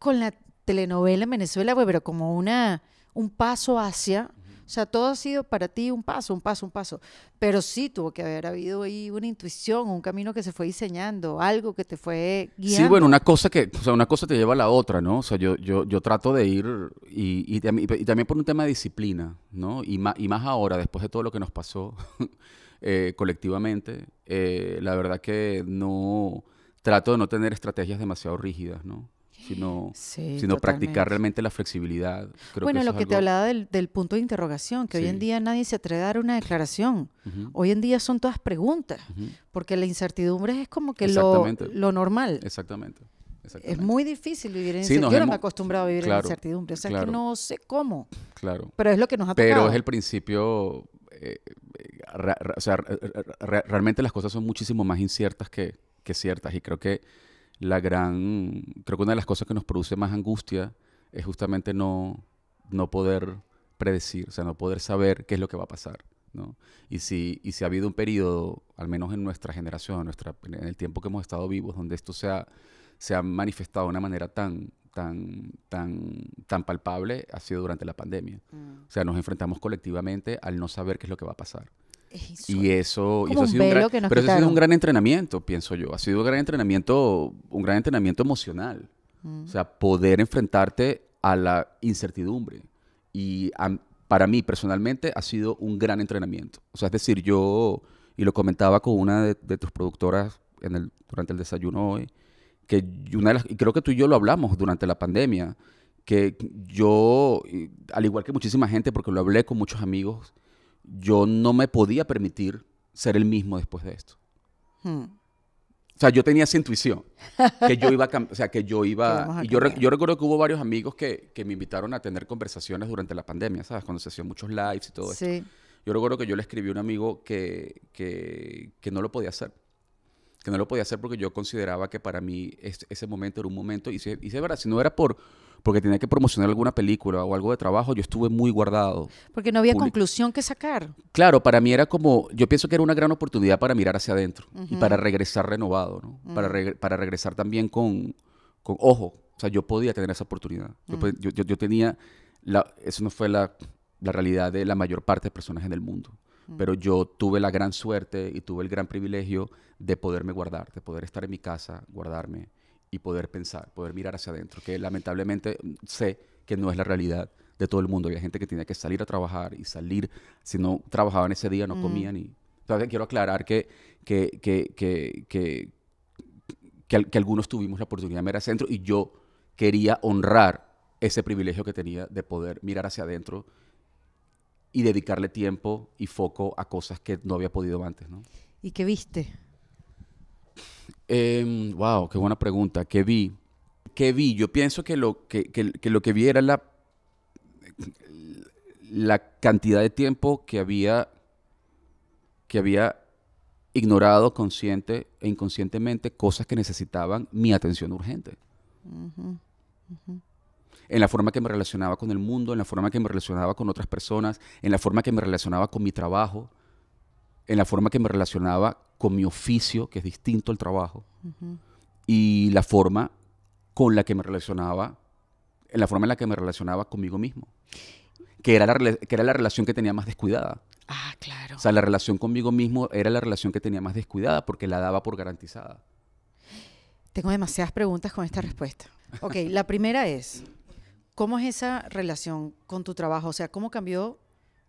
con la telenovela en Venezuela, güey, pero como una, un paso hacia... O sea, todo ha sido para ti un paso, un paso, un paso. Pero sí tuvo que haber habido ahí una intuición, un camino que se fue diseñando, algo que te fue guiando. Sí, bueno, una cosa que, o sea, una cosa te lleva a la otra, ¿no? O sea, yo, yo, yo trato de ir y, y, también por un tema de disciplina, ¿no? Y, más, y más ahora, después de todo lo que nos pasó eh, colectivamente, eh, la verdad que no trato de no tener estrategias demasiado rígidas, ¿no? sino, practicar realmente la flexibilidad. bueno, lo que te hablaba del, punto de interrogación, que hoy en día nadie se atreve a dar una declaración. Hoy en día son todas preguntas, porque la incertidumbre es como que lo, normal. Exactamente. Es muy difícil vivir en incertidumbre. Yo no me he acostumbrado a vivir en incertidumbre. O sea, que no sé cómo. Claro. Pero es lo que nos ha tocado. Pero es el principio... Eh, eh, o sea, realmente las cosas son muchísimo más inciertas que ciertas. Y creo que la gran, creo que una de las cosas que nos produce más angustia es justamente no, no poder predecir, o sea, no poder saber qué es lo que va a pasar. Y, si, y ha habido un periodo, al menos en nuestra generación, en, nuestra, en el tiempo que hemos estado vivos, donde esto se ha, se ha manifestado de una manera tan, tan, tan, tan palpable, ha sido durante la pandemia. Mm. O sea, nos enfrentamos colectivamente al no saber qué es lo que va a pasar. Y eso, ha sido un gran, pero ha sido un gran entrenamiento, pienso yo. Ha sido un gran entrenamiento, un gran entrenamiento emocional. Mm. O sea, poder enfrentarte a la incertidumbre. Y para mí personalmente ha sido un gran entrenamiento. O sea, es decir, yo, y lo comentaba con una de, tus productoras en el, durante el desayuno hoy, que una de las, y creo que tú y yo lo hablamos durante la pandemia, que yo, al igual que muchísima gente, porque lo hablé con muchos amigos, yo no me podía permitir ser el mismo después de esto. Hmm. O sea, yo tenía esa intuición, que yo iba a, o sea, que yo iba... y yo, recuerdo que hubo varios amigos que, me invitaron a tener conversaciones durante la pandemia, ¿sabes? Cuando se hacían muchos lives y todo eso. Yo recuerdo que yo le escribí a un amigo que, que, que no lo podía hacer que no lo podía hacer porque yo consideraba que para mí ese momento era un momento, y si, no era por porque tenía que promocionar alguna película o algo de trabajo, yo estuve muy guardado. Porque no había conclusión que sacar. Claro, para mí era como, yo pienso que era una gran oportunidad para mirar hacia adentro y para regresar renovado, mm. para, regresar también con, ojo. O sea, yo podía tener esa oportunidad. Mm. yo, tenía, la, eso no fue la, la realidad de la mayor parte de personas en el mundo pero yo tuve la gran suerte y tuve el gran privilegio de poderme guardar, de poder estar en mi casa, guardarme y poder pensar, poder mirar hacia adentro, que lamentablemente mm, sé que no es la realidad de todo el mundo. Hay gente que tiene que salir a trabajar y salir, si no trabajaban ese día, no mm. comían. Y, Entonces, quiero aclarar que, que, que, que, que algunos tuvimos la oportunidad de mirar hacia adentro y yo quería honrar ese privilegio que tenía de poder mirar hacia adentro y dedicarle tiempo y foco a cosas que no había podido antes, ¿no? ¿Y qué viste? Eh, wow, qué buena pregunta. ¿Qué vi? ¿Qué vi? Yo pienso que lo que, lo que vi era la, la cantidad de tiempo que había, que había ignorado consciente e inconscientemente cosas que necesitaban mi atención urgente en la forma que me relacionaba con el mundo, en la forma que me relacionaba con otras personas, en la forma que me relacionaba con mi trabajo, en la forma que me relacionaba con mi oficio, que es distinto al trabajo, y la forma con la que me relacionaba, en la forma en la que me relacionaba conmigo mismo, que era la, que era la relación que tenía más descuidada. Ah, claro. O sea, la relación conmigo mismo era la relación que tenía más descuidada porque la daba por garantizada. Tengo demasiadas preguntas con esta respuesta. Ok, la primera es, ¿Cómo es esa relación con tu trabajo? O sea, ¿cómo cambió,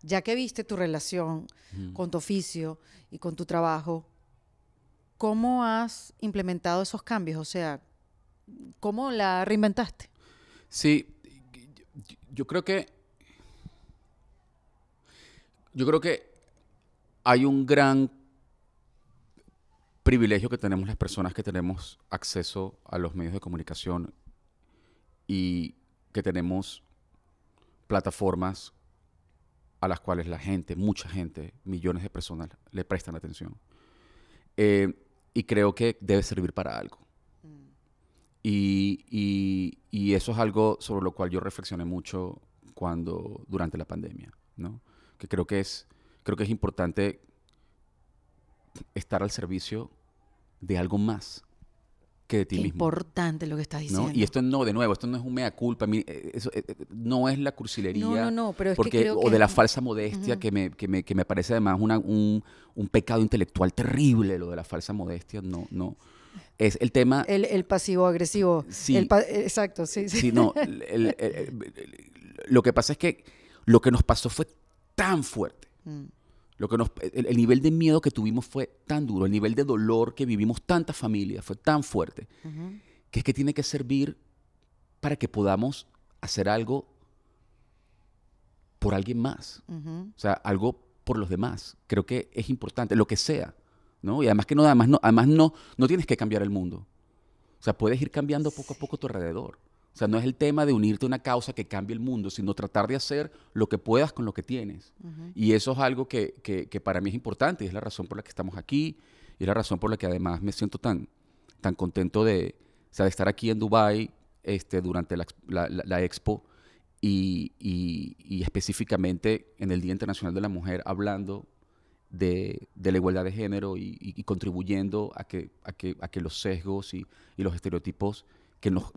ya que viste tu relación con tu oficio y con tu trabajo, cómo has implementado esos cambios? O sea, ¿cómo la reinventaste? Sí, yo creo que... Yo creo que hay un gran privilegio que tenemos las personas que tenemos acceso a los medios de comunicación y que tenemos plataformas a las cuales la gente, mucha gente, millones de personas le prestan atención. Eh, y creo que debe servir para algo. Mm. Y, eso es algo sobre lo cual yo reflexioné mucho cuando, durante la pandemia, Que creo que es, creo que es importante estar al servicio de algo más de ti Importante lo que estás diciendo. Y esto no, de nuevo, esto no es un mea culpa, eh, eh, eh, no es la cursilería. No, no, no, pero es que O de la falsa modestia, que, me, parece además un, pecado intelectual terrible, lo de la falsa modestia, no, no. Es el tema... El, pasivo-agresivo. Sí. exacto, sí, sí. no, lo que pasa es que lo que nos pasó fue tan fuerte. Mm que el, nivel de miedo que tuvimos fue tan duro, el nivel de dolor que vivimos tantas familias fue tan fuerte, que es que tiene que servir para que podamos hacer algo por alguien más. O sea, algo por los demás. Creo que es importante, lo que sea. ¿no? Y además que no, además no, además no, no tienes que cambiar el mundo. O sea, puedes ir cambiando poco a poco tu alrededor. O sea, no es el tema de unirte a una causa que cambie el mundo, sino tratar de hacer lo que puedas con lo que tienes. Y eso es algo que, para mí es importante, y es la razón por la que estamos aquí, y es la razón por la que además me siento tan, tan contento de, estar aquí en Dubái este, durante la, expo y, específicamente en el Día Internacional de la Mujer hablando de, la igualdad de género y, contribuyendo a que, a, que, los sesgos y, y los estereotipos que nos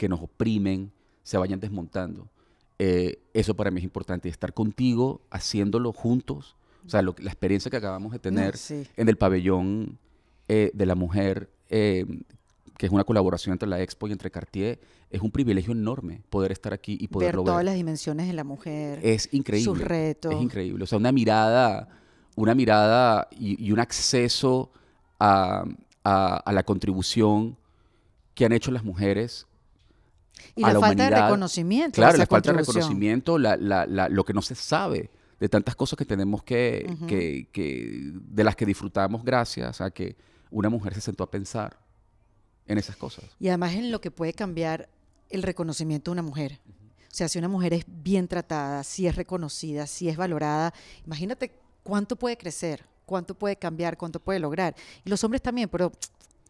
que nos oprimen se vayan desmontando. Eh, eso para mí es importante, estar contigo, haciéndolo juntos. O sea, la experiencia que acabamos de tener en el pabellón eh, de la mujer, eh, que es una colaboración entre la Expo y entre Cartier, es un privilegio enorme poder estar aquí y poder... ver. Todas las dimensiones de la mujer. Es increíble. Sus retos. Es increíble. O sea, una mirada, una mirada y, un acceso a, a, a la contribución que han hecho las mujeres y la, falta de reconocimiento. Claro, la falta de reconocimiento, lo que no se sabe de tantas cosas que tenemos que, de las que disfrutamos gracias a que una mujer se sentó a pensar en esas cosas. Y además en lo que puede cambiar el reconocimiento de una mujer. O sea, si una mujer es bien tratada, si es reconocida, si es valorada, imagínate cuánto puede crecer, cuánto puede cambiar, cuánto puede lograr. Y los hombres también, pero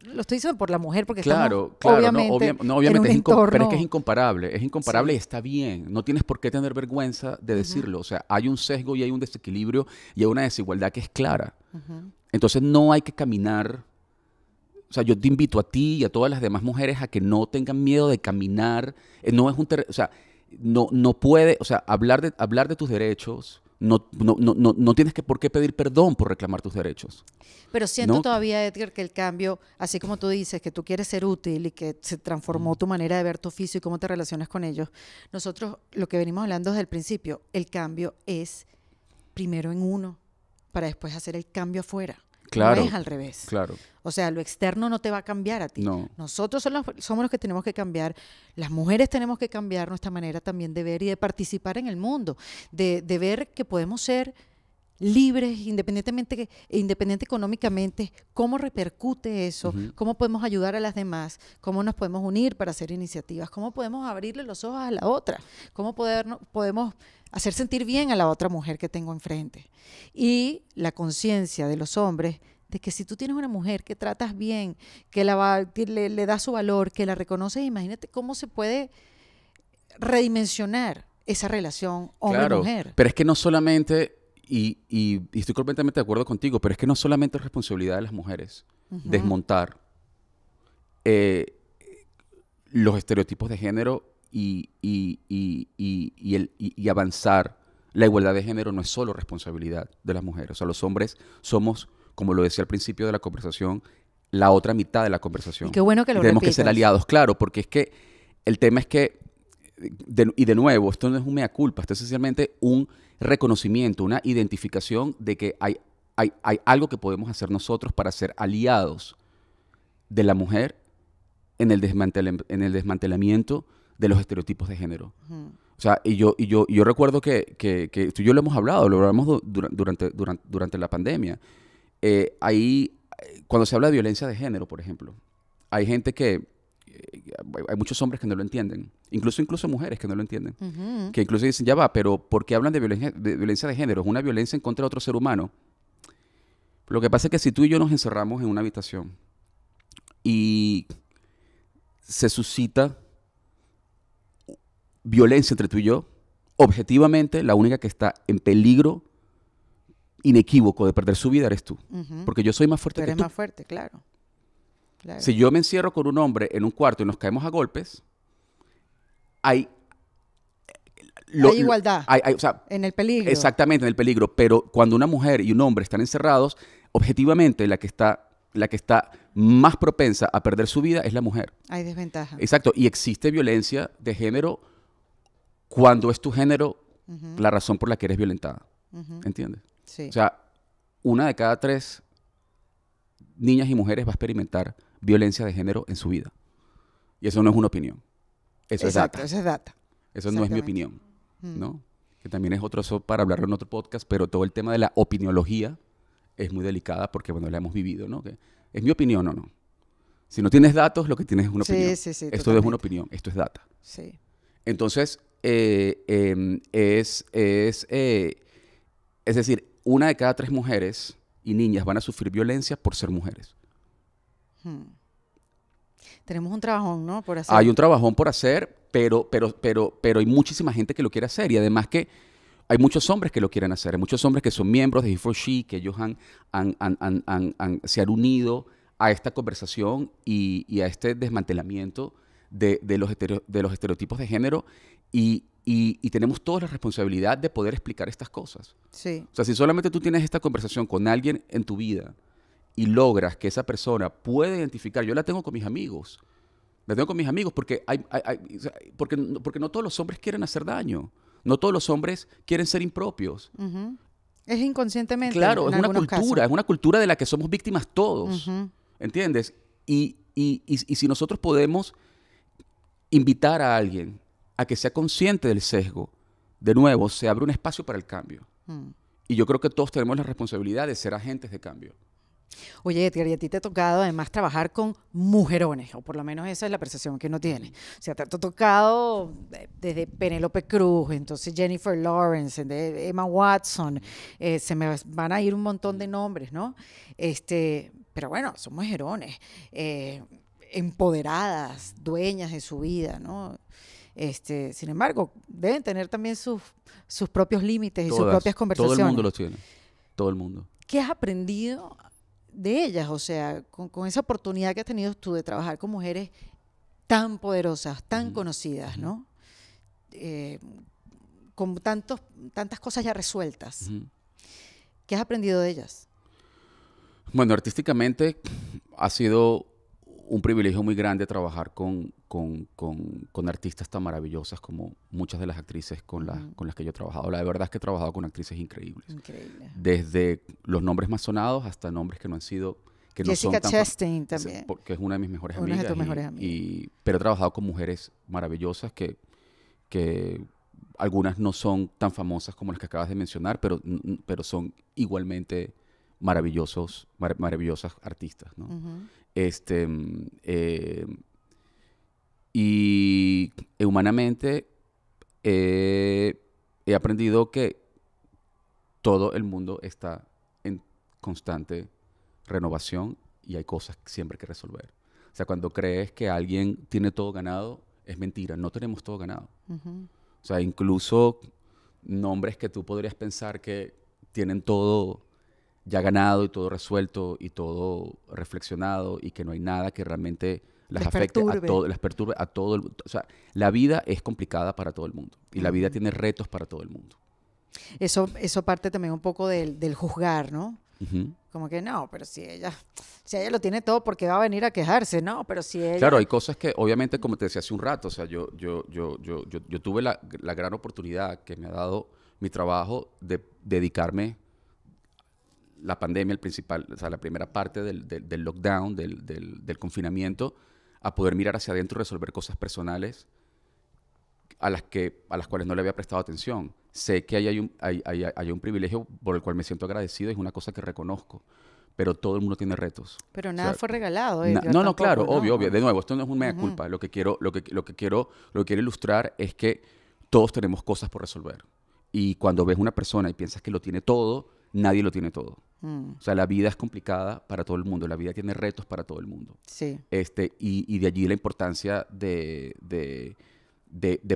lo estoy diciendo por la mujer porque claro, obviamente, no, obviamente en es pero es que es incomparable, es incomparable y está bien, no tienes por qué tener vergüenza de decirlo, o sea, hay un sesgo y hay un desequilibrio y hay una desigualdad que es clara. Entonces no hay que caminar o sea, yo te invito a ti y a todas las demás mujeres a que no tengan miedo de caminar, eh, no es un, o sea, no no puede, o sea, hablar de hablar de tus derechos no, no, no, no, tienes que por qué pedir perdón por reclamar tus derechos. Pero siento todavía, Edgar, que el cambio, así como tú dices, que tú quieres ser útil y que se transformó mm. tu manera de ver tu oficio y cómo te relacionas con ellos, nosotros lo que venimos hablando desde el principio, el cambio es primero en uno para después hacer el cambio afuera es al revés. Claro. O sea, lo externo no te va a cambiar a ti. No. Nosotros somos los, que tenemos que cambiar. Las mujeres tenemos que cambiar nuestra manera también de ver y de participar en el mundo, de, ver que podemos ser libres, independientemente, independiente económicamente, cómo repercute eso, cómo podemos ayudar a las demás, cómo nos podemos unir para hacer iniciativas, cómo podemos abrirle los ojos a la otra, cómo podemos hacer sentir bien a la otra mujer que tengo enfrente. Y la conciencia de los hombres de que si tú tienes una mujer que tratas bien, que, la le, da su valor, que la reconoces, imagínate cómo se puede redimensionar esa relación hombre-mujer. pero es que no solamente, y, estoy completamente de acuerdo contigo, pero es que no solamente es responsabilidad de las mujeres desmontar eh, los estereotipos de género y, avanzar. La igualdad de género no es solo responsabilidad de las mujeres. O sea, los hombres somos, como lo decía al principio de la conversación, la otra mitad de la conversación. qué bueno que lo Tenemos que ser aliados, claro, porque es que el tema es que, y de nuevo, esto no es un mea culpa, esto es esencialmente un reconocimiento, una identificación de que hay, hay, algo que podemos hacer nosotros para ser aliados de la mujer en el, en el desmantelamiento de los estereotipos de género. O sea, y yo, y yo, yo recuerdo que, tú y yo lo hemos hablado, lo hablamos durante, durante, la pandemia. Eh, ahí, eh, cuando se habla de violencia de género, por ejemplo, hay gente que, eh, hay muchos hombres que no lo entienden, incluso incluso mujeres que no lo entienden, que incluso dicen, ya va, pero ¿por qué hablan de violencia, de género? Es una violencia en contra de otro ser humano. lo que pasa es que si tú y yo nos encerramos en una habitación y se suscita violencia entre tú y yo, objetivamente la única que está en peligro inequívoco de perder su vida eres tú. Porque yo soy más fuerte tú eres más fuerte, claro. Si yo me encierro con un hombre en un cuarto y nos caemos a golpes, hay... hay igualdad. Hay, en el peligro. Exactamente, en el peligro. Pero cuando una mujer y un hombre están encerrados, objetivamente la que está la que está más propensa a perder su vida es la mujer. Hay desventaja. Exacto. Y existe violencia de género cuando es tu género la razón por la que eres violentada. ¿Entiendes? Sí. O sea, una de cada tres niñas y mujeres va a experimentar violencia de género en su vida. Y eso no es una opinión. Eso es data. Eso es data. Eso no es mi opinión, ¿no? Que también es otro eso para hablarlo en otro podcast, pero todo el tema de la opiniología es muy delicada porque, bueno, la hemos vivido, ¿no? Que es mi opinión o no. Si no tienes datos, lo que tienes es una opinión. Sí, sí, esto es una opinión, esto es data. Sí. Entonces, eh, em, es, es, eh, es decir, una de cada tres mujeres y niñas van a sufrir violencia por ser mujeres. Hmm. Tenemos un trabajón, ¿no? Hay un trabajón por hacer, pero, pero, pero, pero hay muchísima gente que lo quiere hacer y además que hay muchos hombres que lo quieren hacer, hay muchos hombres que son miembros de he she que ellos han, se han unido a esta conversación y, a este desmantelamiento de, los de los estereotipos de género y, tenemos toda la responsabilidad de poder explicar estas cosas. Sí. O sea, si solamente tú tienes esta conversación con alguien en tu vida y logras que esa persona pueda identificar, yo la tengo con mis amigos, la tengo con mis amigos porque, hay, porque, porque no todos los hombres quieren hacer daño, no todos los hombres quieren ser impropios. Es inconscientemente. Claro, es una cultura, es una cultura de la que somos víctimas todos, ¿entiendes? Y, y si nosotros podemos invitar a alguien a que sea consciente del sesgo, de nuevo, se abre un espacio para el cambio. Mm. Y yo creo que todos tenemos la responsabilidad de ser agentes de cambio. Oye, Edgar, y a ti te ha tocado además trabajar con mujerones, o por lo menos esa es la percepción que uno tiene. O sea, te ha tocado eh, desde Penélope Cruz, entonces Jennifer Lawrence, de Emma Watson, eh, se me van a ir un montón de nombres, ¿no? Este, pero bueno, son mujerones, eh, empoderadas, dueñas de su vida, ¿no? Este, sin embargo, deben tener también sus, propios límites y sus propias conversaciones. Todo el mundo los tiene. Todo el mundo. ¿Qué has aprendido de ellas? O sea, con, esa oportunidad que has tenido tú de trabajar con mujeres tan poderosas, tan conocidas, ¿no? Eh, con tantos, tantas cosas ya resueltas. ¿Qué has aprendido de ellas? Bueno, artísticamente ha sido un privilegio muy grande trabajar con, con, con, artistas tan maravillosas como muchas de las actrices con, la, con las que yo he trabajado. La verdad es que he trabajado con actrices increíbles. Increíble. Desde los nombres más sonados hasta nombres que no han sido... Que Jessica no son Chastain también. Porque es una de mis mejores una amigas. De tus amigas. pero he trabajado con mujeres maravillosas que, que algunas no son tan famosas como las que acabas de mencionar, pero, pero son igualmente maravillosos, maravillosas artistas. este, mm, eh, y humanamente eh, he aprendido que todo el mundo está en constante renovación y hay cosas siempre que resolver. O sea, cuando crees que alguien tiene todo ganado, es mentira, no tenemos todo ganado. O sea, incluso nombres que tú podrías pensar que tienen todo ya ganado y todo resuelto y todo reflexionado y que no hay nada que realmente las, afecte a todo, las perturbe a todo el mundo. O sea, la vida es complicada para todo el mundo y la vida tiene retos para todo el mundo. Eso, eso parte también un poco del, juzgar, ¿no? Como que no, pero si ella, si ella lo tiene todo, porque va a venir a quejarse? No, pero si ella... Claro, hay cosas que obviamente, como te decía hace un rato, o sea, yo, yo, yo, yo, yo, yo tuve la, la gran oportunidad que me ha dado mi trabajo de dedicarme la pandemia, el principal, o la primera parte del, del, lockdown, del, confinamiento, a poder mirar hacia adentro y resolver cosas personales a las, que, a las cuales no le había prestado atención. Sé que hay un, hay, un privilegio por el cual me siento agradecido, es una cosa que reconozco pero todo el mundo tiene retos. Pero nada fue regalado. Eh, no, no, claro, obvio, obvio. De nuevo, esto no es una mea culpa. Lo que quiero, lo que, lo que quiero, lo que quiero ilustrar es que todos tenemos cosas por resolver. Y cuando ves una persona y piensas que lo tiene todo, nadie lo tiene todo. Mm. O sea, la vida es complicada para todo el mundo, la vida tiene retos para todo el mundo. Sí. Este, y, de allí la importancia de,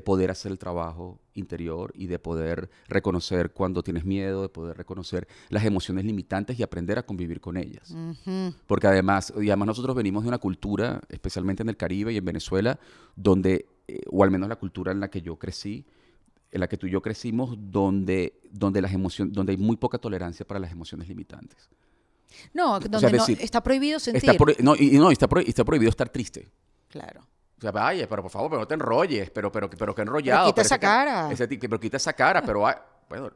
poder hacer el trabajo interior y de poder reconocer cuando tienes miedo, de poder reconocer las emociones limitantes y aprender a convivir con ellas. Porque además, nosotros venimos de una cultura, especialmente en el Caribe y en Venezuela, donde, eh, o al menos la cultura en la que yo crecí, en la que tú y yo crecimos, donde, donde, las emociones, donde hay muy poca tolerancia para las emociones limitantes. No, donde está prohibido sentir. no, y, está, prohibido estar triste. Claro. O sea, vaya, pero por favor, pero no te enrolles, pero, pero, pero que enrollado. Pero quita esa cara. pero quita esa cara, pero... bueno,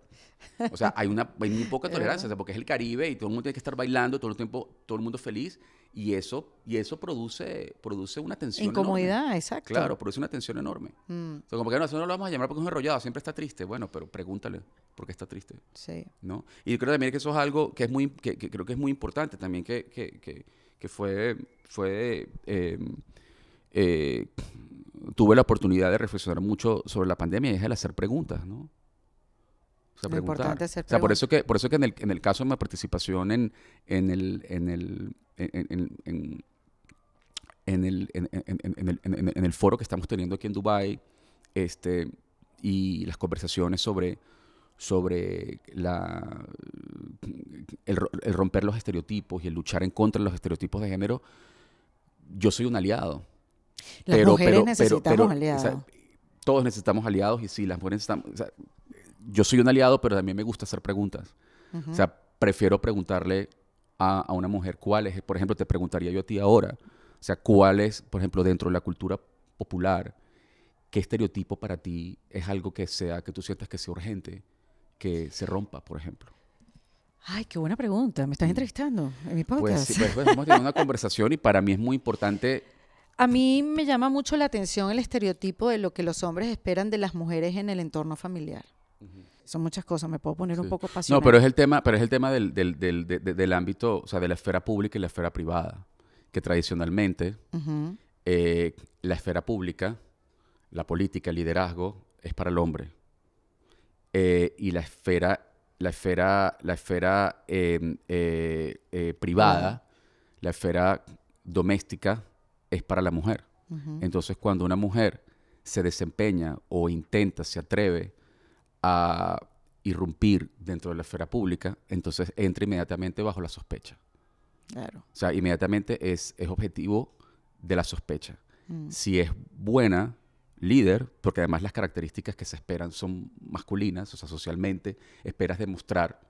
o sea, hay, una, muy poca tolerancia, porque es el Caribe y todo el mundo tiene que estar bailando todo el tiempo, todo el mundo feliz y eso, y eso produce, produce una tensión Incomodidad, exacto. Claro, produce una tensión enorme. Mm. O sea, como que no, no lo vamos a llamar porque es un enrollado, siempre está triste. Bueno, pero pregúntale por qué está triste. Sí. Y yo creo también que eso es algo que es muy, creo que es muy importante también, que, fue, fue em, eh, tuve la oportunidad de reflexionar mucho sobre la pandemia y es el hacer preguntas, ¿no? Importante ser por eso que, por eso que en el, caso de mi participación en, en el, en el, en, el, foro que estamos teniendo aquí en Dubai, este, y las conversaciones sobre, sobre la, el, romper los estereotipos y el luchar en contra de los estereotipos de género, yo soy un aliado. Las mujeres pero, necesitamos pero, aliados. todos necesitamos aliados y sí, las mujeres necesitamos yo soy un aliado, pero también me gusta hacer preguntas. O sea, prefiero preguntarle a, una mujer cuál es, por ejemplo, te preguntaría yo a ti ahora, o sea, cuál es, por ejemplo, dentro de la cultura popular, qué estereotipo para ti es algo que sea, que tú sientas que sea urgente, que se rompa, por ejemplo. Ay, qué buena pregunta. Me estás mm. entrevistando en mi pues podcast. Pues, sí, pues, pues hemos tenido una conversación y para mí es muy importante a mí me llama mucho la atención el estereotipo de lo que los hombres esperan de las mujeres en el entorno familiar. Son muchas cosas, me puedo poner un poco apasionada. No, pero es el tema, pero es el tema del, ámbito, o sea, de la esfera pública y la esfera privada, que tradicionalmente eh, la esfera pública, la política, el liderazgo, es para el hombre. Eh, y la esfera, la esfera, la esfera em, eh, privada, la esfera doméstica, es para la mujer. Entonces, cuando una mujer se desempeña o intenta, se atreve a irrumpir dentro de la esfera pública, entonces entra inmediatamente bajo la sospecha. Claro. O sea, inmediatamente es, es objetivo de la sospecha. Mm. Si es buena líder, porque además las características que se esperan son masculinas, o sea, socialmente esperas demostrar,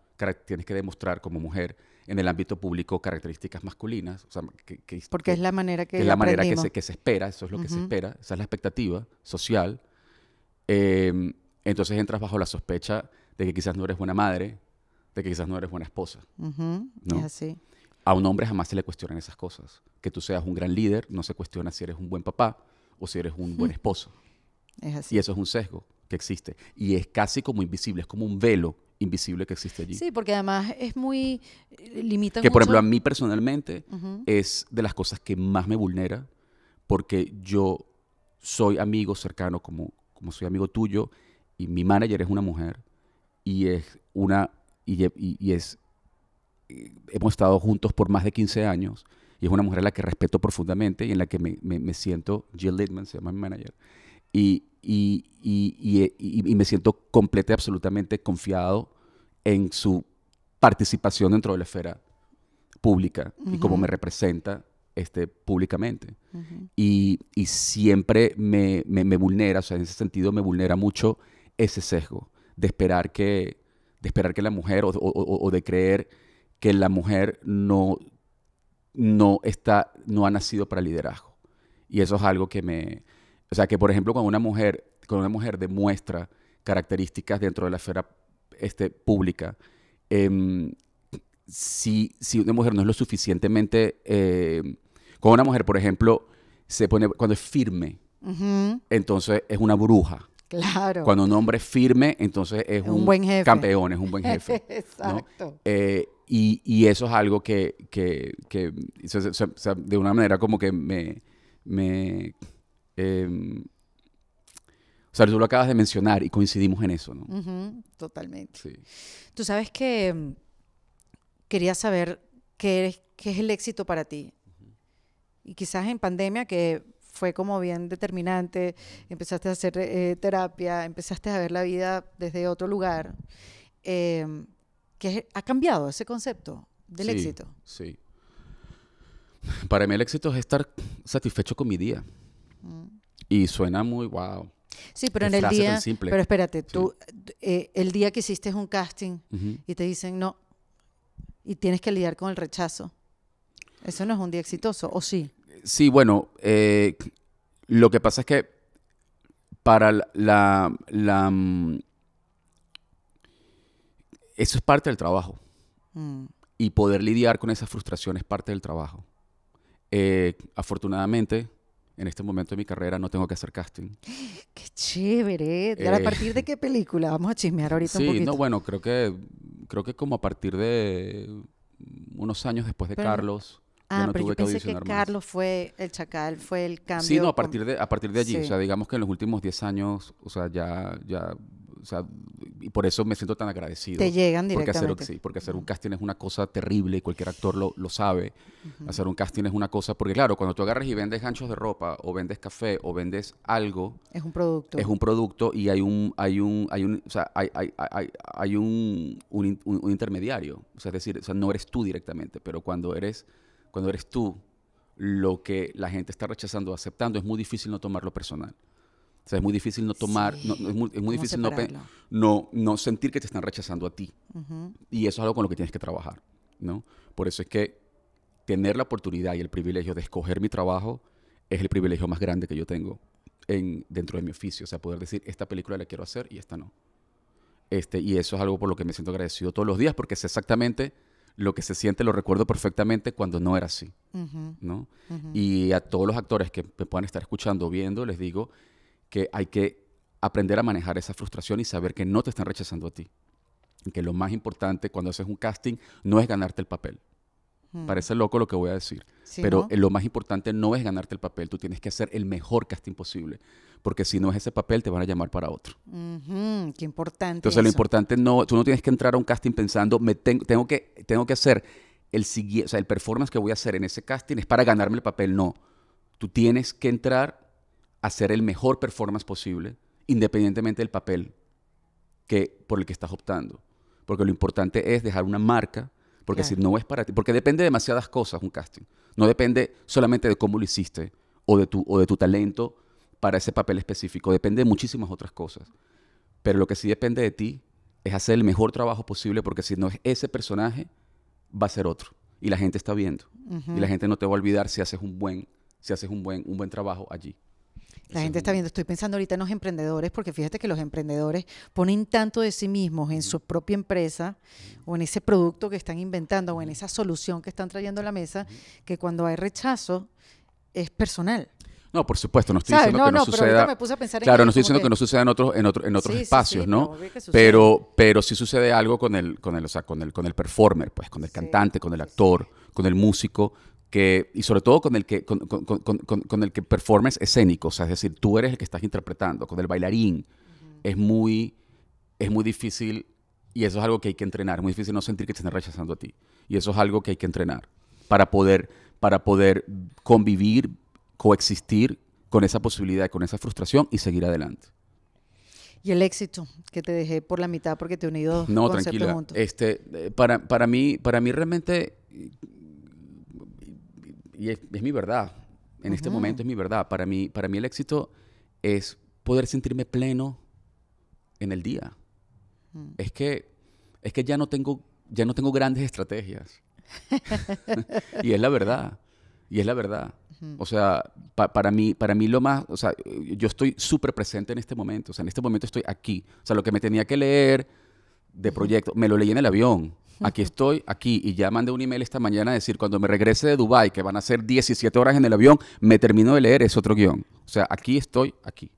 tienes que demostrar como mujer en el ámbito público características masculinas. que, porque es la manera que, es la manera se, que se, espera, eso es lo que se espera, esa es la expectativa social. Em, entonces entras bajo la sospecha de que quizás no eres buena madre, de que quizás no eres buena esposa. Es así. A un hombre jamás se le cuestionan esas cosas. Que tú seas un gran líder, no se cuestiona si eres un buen papá o si eres un buen esposo. Es así. Y eso es un sesgo que existe. Y es casi como invisible, es como un velo invisible que existe allí. Sí, porque además es muy eh, limitante. Que por ejemplo a mí personalmente es de las cosas que más me vulnera porque yo soy amigo cercano como, como soy amigo tuyo y mi manager es una mujer y es una y, es eh, hemos estado juntos por más de 15 años y es una mujer a la que respeto profundamente y en la que me, me, siento Jill Littman se llama mi manager y, eh, me siento completamente y absolutamente confiado en su participación dentro de la esfera pública y cómo me representa este, públicamente. y, y, siempre me, me, me, vulnera, o sea, en ese sentido me vulnera mucho ese sesgo de esperar que, de esperar que la mujer o, de creer que la mujer no, no, está, no ha nacido para liderazgo. Y eso es algo que me... O sea, que por ejemplo, cuando una mujer, una mujer demuestra características dentro de la esfera este, pública, em, si, una mujer no es lo suficientemente... Eh, cuando una mujer, por ejemplo, se pone, cuando es firme, entonces es una bruja. Claro. Cuando un hombre es firme, entonces es un, buen campeón, es un buen jefe. Exacto. Eh, y, eso es algo que, de una manera como que me... me em, o sea, tú lo acabas de mencionar y coincidimos en eso, ¿no? totalmente. Tú sabes que em, quería saber qué, qué es el éxito para ti. Y quizás en pandemia que fue como bien determinante, empezaste a hacer eh, terapia, empezaste a ver la vida desde otro lugar. Eh, ¿Ha cambiado ese concepto del éxito? Sí. Para mí el éxito es estar satisfecho con mi día. Mm. Y suena muy wow. Sí, pero en el día. Pero espérate, tú, eh, el día que hiciste un casting y te dicen no, y tienes que lidiar con el rechazo. Eso no es un día exitoso, ¿o sí? Sí, bueno, eh, lo que pasa es que para la, mm, eso es parte del trabajo. Mm. Y poder lidiar con esa frustración es parte del trabajo. Eh, afortunadamente, en este momento de mi carrera no tengo que hacer casting. ¡Qué chévere! ¿Y a eh. partir de qué película? Vamos a chismear ahorita un poquito. no, bueno, creo que, creo que como a partir de unos años después de Carlos. Ah, pero yo pensé que, Carlos fue el chacal, fue el cambio. Sí, no, a partir de, a partir de allí. O sea, digamos que en los últimos 10 años, o sea, ya, ya, o sea, y por eso me siento tan agradecido. Te llegan directamente. Porque hacer, porque hacer un mm. casting es una cosa terrible y cualquier actor lo, lo sabe. Hacer un casting es una cosa, porque claro, cuando tú agarras y vendes ganchos de ropa o vendes café o vendes algo. Es un producto. Es un producto y hay un, hay un, hay un, o sea, hay, hay, hay, hay un, un, un intermediario. O sea, es decir, o sea, no eres tú directamente, pero cuando eres cuando eres tú lo que la gente está rechazando o aceptando, es muy difícil no tomarlo personal. O sea, es muy difícil no tomar, es muy, difícil no, no, sentir que te están rechazando a ti. Y eso es algo con lo que tienes que trabajar, ¿no? Por eso es que tener la oportunidad y el privilegio de escoger mi trabajo es el privilegio más grande que yo tengo en, dentro de mi oficio. O sea, poder decir, esta película la quiero hacer y esta no. Este, y eso es algo por lo que me siento agradecido todos los días, porque es exactamente lo que se siente lo recuerdo perfectamente cuando no era así, Y a todos los actores que me puedan estar escuchando viendo, les digo que hay que aprender a manejar esa frustración y saber que no te están rechazando a ti. Que lo más importante cuando haces un casting no es ganarte el papel, Mm. Parece loco lo que voy a decir. pero lo más importante no es ganarte el papel, tú tienes que hacer el mejor casting posible, porque si no es ese papel te van a llamar para otro. qué importante. Entonces lo importante no, tú no tienes que entrar a un casting pensando, me tengo, que, tengo que hacer el siguiente, o el performance que voy a hacer en ese casting es para ganarme el papel, no. Tú tienes que entrar a hacer el mejor performance posible, independientemente del papel que, por el que estás optando, porque lo importante es dejar una marca porque si no es para ti, porque depende de demasiadas cosas un casting. No depende solamente de cómo lo hiciste o de tu, o de tu talento para ese papel específico, depende de muchísimas otras cosas. Pero lo que sí depende de ti es hacer el mejor trabajo posible porque si no es ese personaje, va a ser otro. Y la gente está viendo. Y la gente no te va a olvidar si haces un buen, si haces un buen, un buen trabajo allí. La gente está viendo, estoy pensando ahorita en los emprendedores, porque fíjate que los emprendedores ponen tanto de sí mismos en su propia empresa o en ese producto que están inventando o en esa solución que están trayendo a la mesa, que cuando hay rechazo es personal. No, por supuesto, no estoy diciendo que no, suceda. claro, no estoy diciendo que... no suceda en otros, en otro, en otros espacios, ¿no? Pero, pero sí sucede algo con el, con el, con el, con el performer, pues, con el cantante, con el actor, con el músico, que, y sobre todo con el que, con, con, con, con el que performes escénico, o sea, es decir, tú eres el que estás interpretando, con el bailarín, es, muy, es muy difícil, y eso es algo que hay que entrenar, es muy difícil no sentir que te están rechazando a ti, y eso es algo que hay que entrenar para poder, para poder convivir, coexistir con esa posibilidad, con esa frustración y seguir adelante. Y el éxito que te dejé por la mitad porque te he unido no, tranquila. Este, eh, para, para, mí, para mí realmente y es, mi verdad, en este momento es mi verdad. Para mí, para mí el éxito es poder sentirme pleno en el día. Mm. Es que, es que ya, no tengo, ya no tengo grandes estrategias. y es la verdad. Y es la verdad. O sea, para, mí, para mí lo más, o sea, yo estoy súper presente en este momento. O sea, en este momento estoy aquí. O sea, lo que me tenía que leer de proyecto, me lo leí en el avión aquí estoy, aquí, y ya mandé un email esta mañana a decir, cuando me regrese de Dubái, que van a ser 17 horas en el avión, me termino de leer ese otro guión. O sea, aquí estoy, aquí.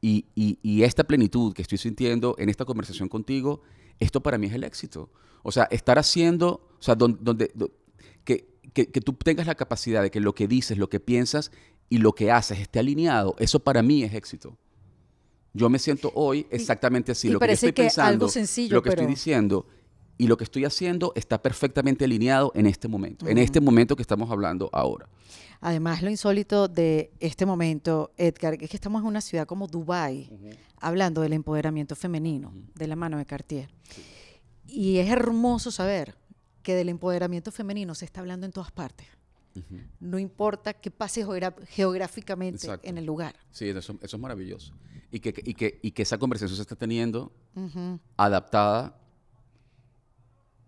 y, esta plenitud que estoy sintiendo en esta conversación contigo, esto para mí es el éxito. O sea, estar haciendo, o sea, donde, que, tú tengas la capacidad de que lo que dices, lo que piensas y lo que haces esté alineado, eso para mí es éxito. Yo me siento hoy exactamente así. lo que estoy pensando, algo sencillo, lo que estoy diciendo y lo que estoy haciendo está perfectamente alineado en este momento, en este momento que estamos hablando ahora. Además, lo insólito de este momento, Edgar, es que estamos en una ciudad como Dubái, hablando del empoderamiento femenino, de la mano de Cartier. Y es hermoso saber que del empoderamiento femenino se está hablando en todas partes. No importa qué pase geográficamente en el lugar. Sí, eso, es maravilloso. Y que, esa conversación se está teniendo adaptada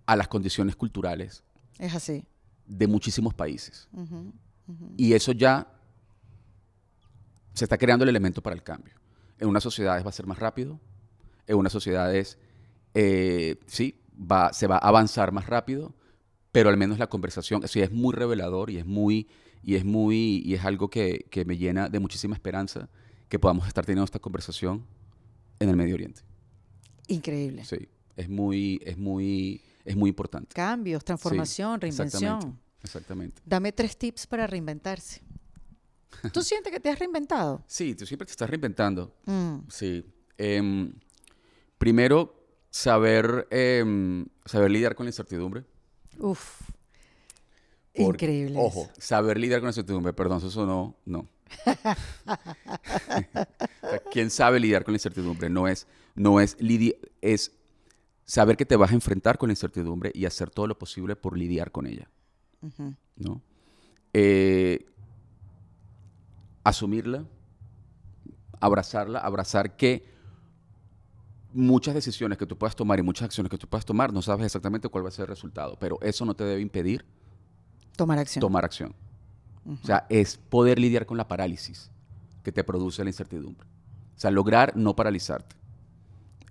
a las condiciones culturales. Es así. De muchísimos países. Y eso ya se está creando el elemento para el cambio. En unas sociedades va a ser más rápido, en unas sociedades, eh, sí, se va a avanzar más rápido, pero al menos la conversación, eso es muy revelador y es muy, y es muy, y es algo que, que me llena de muchísima esperanza que podamos estar teniendo esta conversación en el Medio Oriente. Increíble. Sí, es muy, es muy, es muy importante. Cambios, transformación, reinvención. Exactamente, Dame tres tips para reinventarse. ¿Tú sientes que te has reinventado? Sí, tú siempre te estás reinventando. Mm. Sí. Em, primero, saber, em, saber lidiar con la incertidumbre. Uf. Increíble. Ojo, saber lidiar con la incertidumbre. Perdón, eso no. no. ¿Quién sabe lidiar con la incertidumbre? No es, no es, es saber que te vas a enfrentar con la incertidumbre y hacer todo lo posible por lidiar con ella. ¿no? Eh, asumirla, abrazarla, abrazar que muchas decisiones que tú puedas tomar y muchas acciones que tú puedas tomar, no sabes exactamente cuál va a ser el resultado, pero eso no te debe impedir tomar acción. Tomar acción. O sea, es poder lidiar con la parálisis que te produce la incertidumbre. O sea, lograr no paralizarte.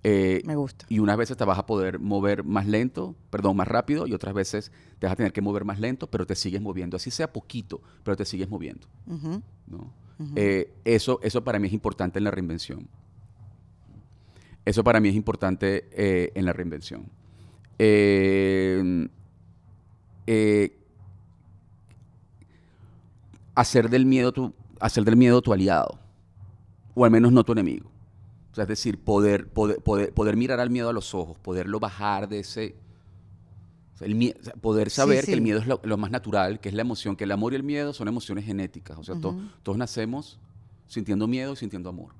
Eh, Me gusta. Y unas veces te vas a poder mover más lento, perdón, más rápido, y otras veces te vas a tener que mover más lento, pero te sigues moviendo. Así sea poquito, pero te sigues moviendo. Eh, eso, eso para mí es importante en la reinvención. Eso para mí es importante eh, en la reinvención. hacer del miedo tu, hacer del miedo tu aliado, o al menos no tu enemigo es decir, poder, poder, poder, mirar al miedo a los ojos, poderlo bajar de ese... poder saber que el miedo es lo, más natural, que es la emoción, que el amor y el miedo son emociones genéticas. O sea, todos nacemos sintiendo miedo y sintiendo amor.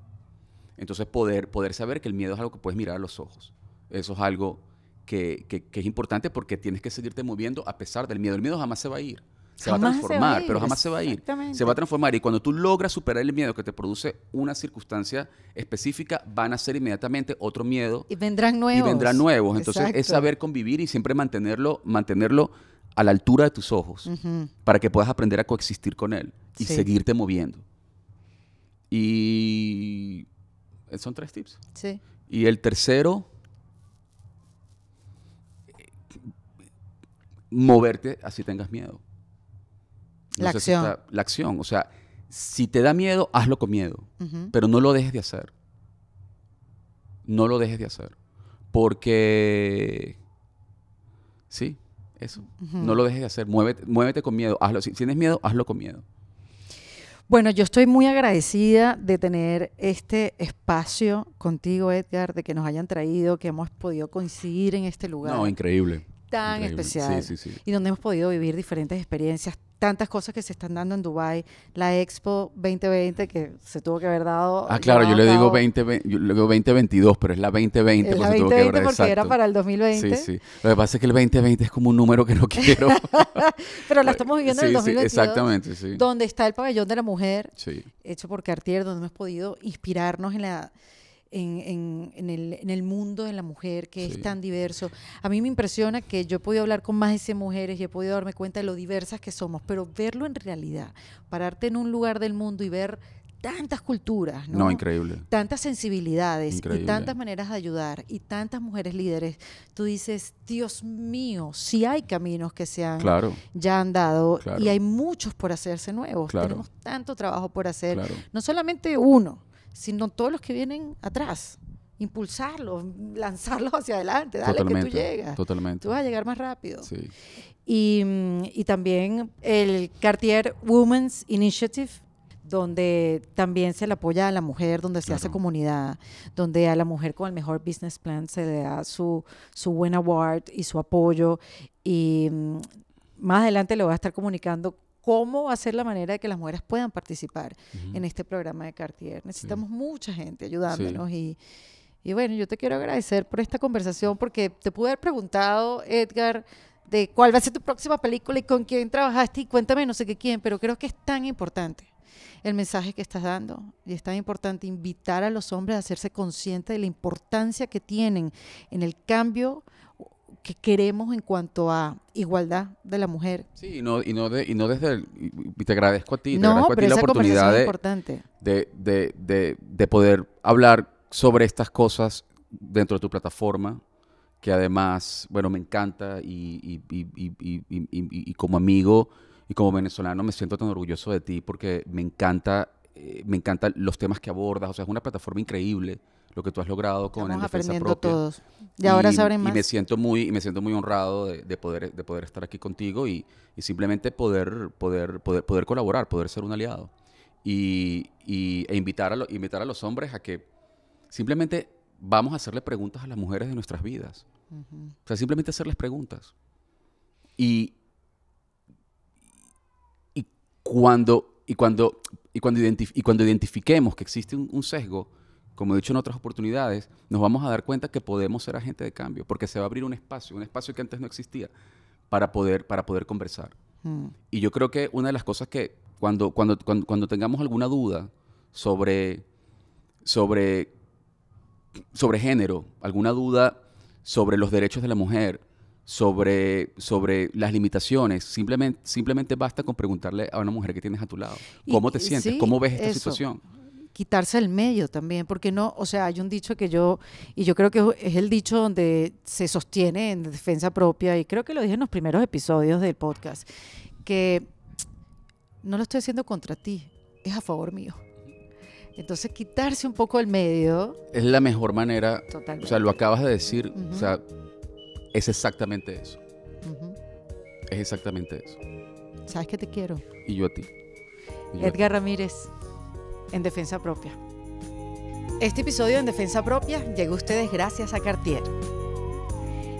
Entonces, poder, poder saber que el miedo es algo que puedes mirar a los ojos. Eso es algo que es importante porque tienes que seguirte moviendo a pesar del miedo. El miedo jamás se va a ir se va a transformar, pero jamás se va a ir. Se va a transformar y cuando tú logras superar el miedo que te produce una circunstancia específica, van a ser inmediatamente otro miedo. Y vendrán nuevos. Y vendrán nuevos. Entonces es saber convivir y siempre mantenerlo, mantenerlo a la altura de tus ojos para que puedas aprender a coexistir con él y seguirte moviendo. Y son tres tips. Sí. Y el tercero, eh, moverte así tengas miedo la acción. la acción. O sea, si te da miedo, hazlo con miedo. Pero no lo dejes de hacer. No lo dejes de hacer. Porque. Sí, eso. No lo dejes de hacer. Muévete, muévete con miedo. Hazlo. Si tienes miedo, hazlo con miedo. Bueno, yo estoy muy agradecida de tener este espacio contigo, Edgar, de que nos hayan traído, que hemos podido coincidir en este lugar. No, increíble tan especial y donde hemos podido vivir diferentes experiencias, tantas cosas que se están dando en Dubai, la Expo 2020 que se tuvo que haber dado. Ah, claro, yo le digo 20, yo 2022, pero es la 2020. Es pues, la 2020 porque, era para el 2020. Sí, sí. Lo que pasa es que el 2020 es como un número que no quiero. pero la estamos viviendo en el 2022. exactamente, sí. Donde está el pabellón de la mujer, hecho por Cartier, donde hemos podido inspirarnos en la en, el, mundo de la mujer, que es tan diverso. A mí me impresiona que yo he podido hablar con más de 100 mujeres y he podido darme cuenta de lo diversas que somos, pero verlo en realidad, pararte en un lugar del mundo y ver tantas culturas, ¿no? increíble. Tantas sensibilidades y tantas maneras de ayudar y tantas mujeres líderes. Tú dices, Dios mío, si hay caminos que se han ya han dado y hay muchos por hacerse nuevos. Tenemos tanto trabajo por hacer, no solamente uno, sino todos los que vienen atrás. Impulsarlos, lanzarlos hacia adelante, dale que tú llegas. Totalmente. Tú vas a llegar más rápido. Y, también el Cartier Women's Initiative, donde también se le apoya a la mujer, donde se hace comunidad, donde a la mujer con el mejor business plan se le da su, su buen award y su apoyo. Y mm, más adelante le voy a estar comunicando cómo hacer la manera de que las mujeres puedan participar en este programa de Cartier. Necesitamos mucha gente ayudándonos y, y, bueno, yo te quiero agradecer por esta conversación porque te pude haber preguntado, Edgar, de cuál va a ser tu próxima película y con quién trabajaste y cuéntame no sé qué quién, pero creo que es tan importante el mensaje que estás dando y es tan importante invitar a los hombres a hacerse conscientes de la importancia que tienen en el cambio que queremos en cuanto a igualdad de la mujer. Sí, y no, desde te agradezco a ti, a ti la oportunidad de, importante. De, de, poder hablar sobre estas cosas dentro de tu plataforma, que además, bueno, me encanta y, y como amigo y como venezolano me siento tan orgulloso de ti porque me encanta, eh, me encantan los temas que abordas, o sea, es una plataforma increíble lo que tú has logrado con Estamos defensa aprendiendo todos. Y, ahora sabré más. Y me siento muy, me siento muy honrado de, poder, de poder estar aquí contigo y, simplemente poder, poder, poder, colaborar, poder ser un aliado. Y, e invitar a, invitar a los hombres a que simplemente vamos a hacerle preguntas a las mujeres de nuestras vidas. O sea, simplemente hacerles preguntas. Y, y cuando, y cuando, cuando identifiquemos que existe un sesgo, como he dicho en otras oportunidades, nos vamos a dar cuenta que podemos ser agentes de cambio, porque se va a abrir un espacio, un espacio que antes no existía, para poder, para poder conversar. Mm. Y yo creo que una de las cosas que cuando, cuando, cuando, tengamos alguna duda sobre, sobre, sobre género, alguna duda sobre los derechos de la mujer, sobre, sobre las limitaciones. Simplemente, simplemente basta con preguntarle a una mujer que tienes a tu lado, ¿cómo te sientes? ¿Cómo ves esta situación? quitarse el medio también, porque no, o sea, hay un dicho que yo, y yo creo que es el dicho donde se sostiene en defensa propia, y creo que lo dije en los primeros episodios del podcast, que no lo estoy haciendo contra ti, es a favor mío. Entonces, quitarse un poco el medio. Es la mejor manera. Totalmente. O sea, lo acabas de decir. O sea, es exactamente eso. Es exactamente eso. Sabes que te quiero. Y yo a ti. Edgar Ramírez en Defensa Propia. Este episodio en Defensa Propia llega a ustedes gracias a Cartier.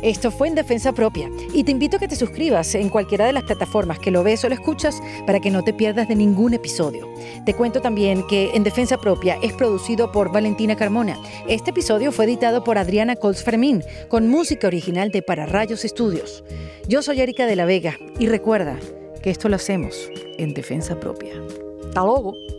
Esto fue en Defensa Propia y te invito a que te suscribas en cualquiera de las plataformas que lo ves o lo escuchas para que no te pierdas de ningún episodio. Te cuento también que En Defensa Propia es producido por Valentina Carmona. Este episodio fue editado por Adriana Colts Fermín con música original de Para Rayos Estudios. Yo soy Erika de la Vega y recuerda que esto lo hacemos en Defensa Propia. ¡Hasta luego!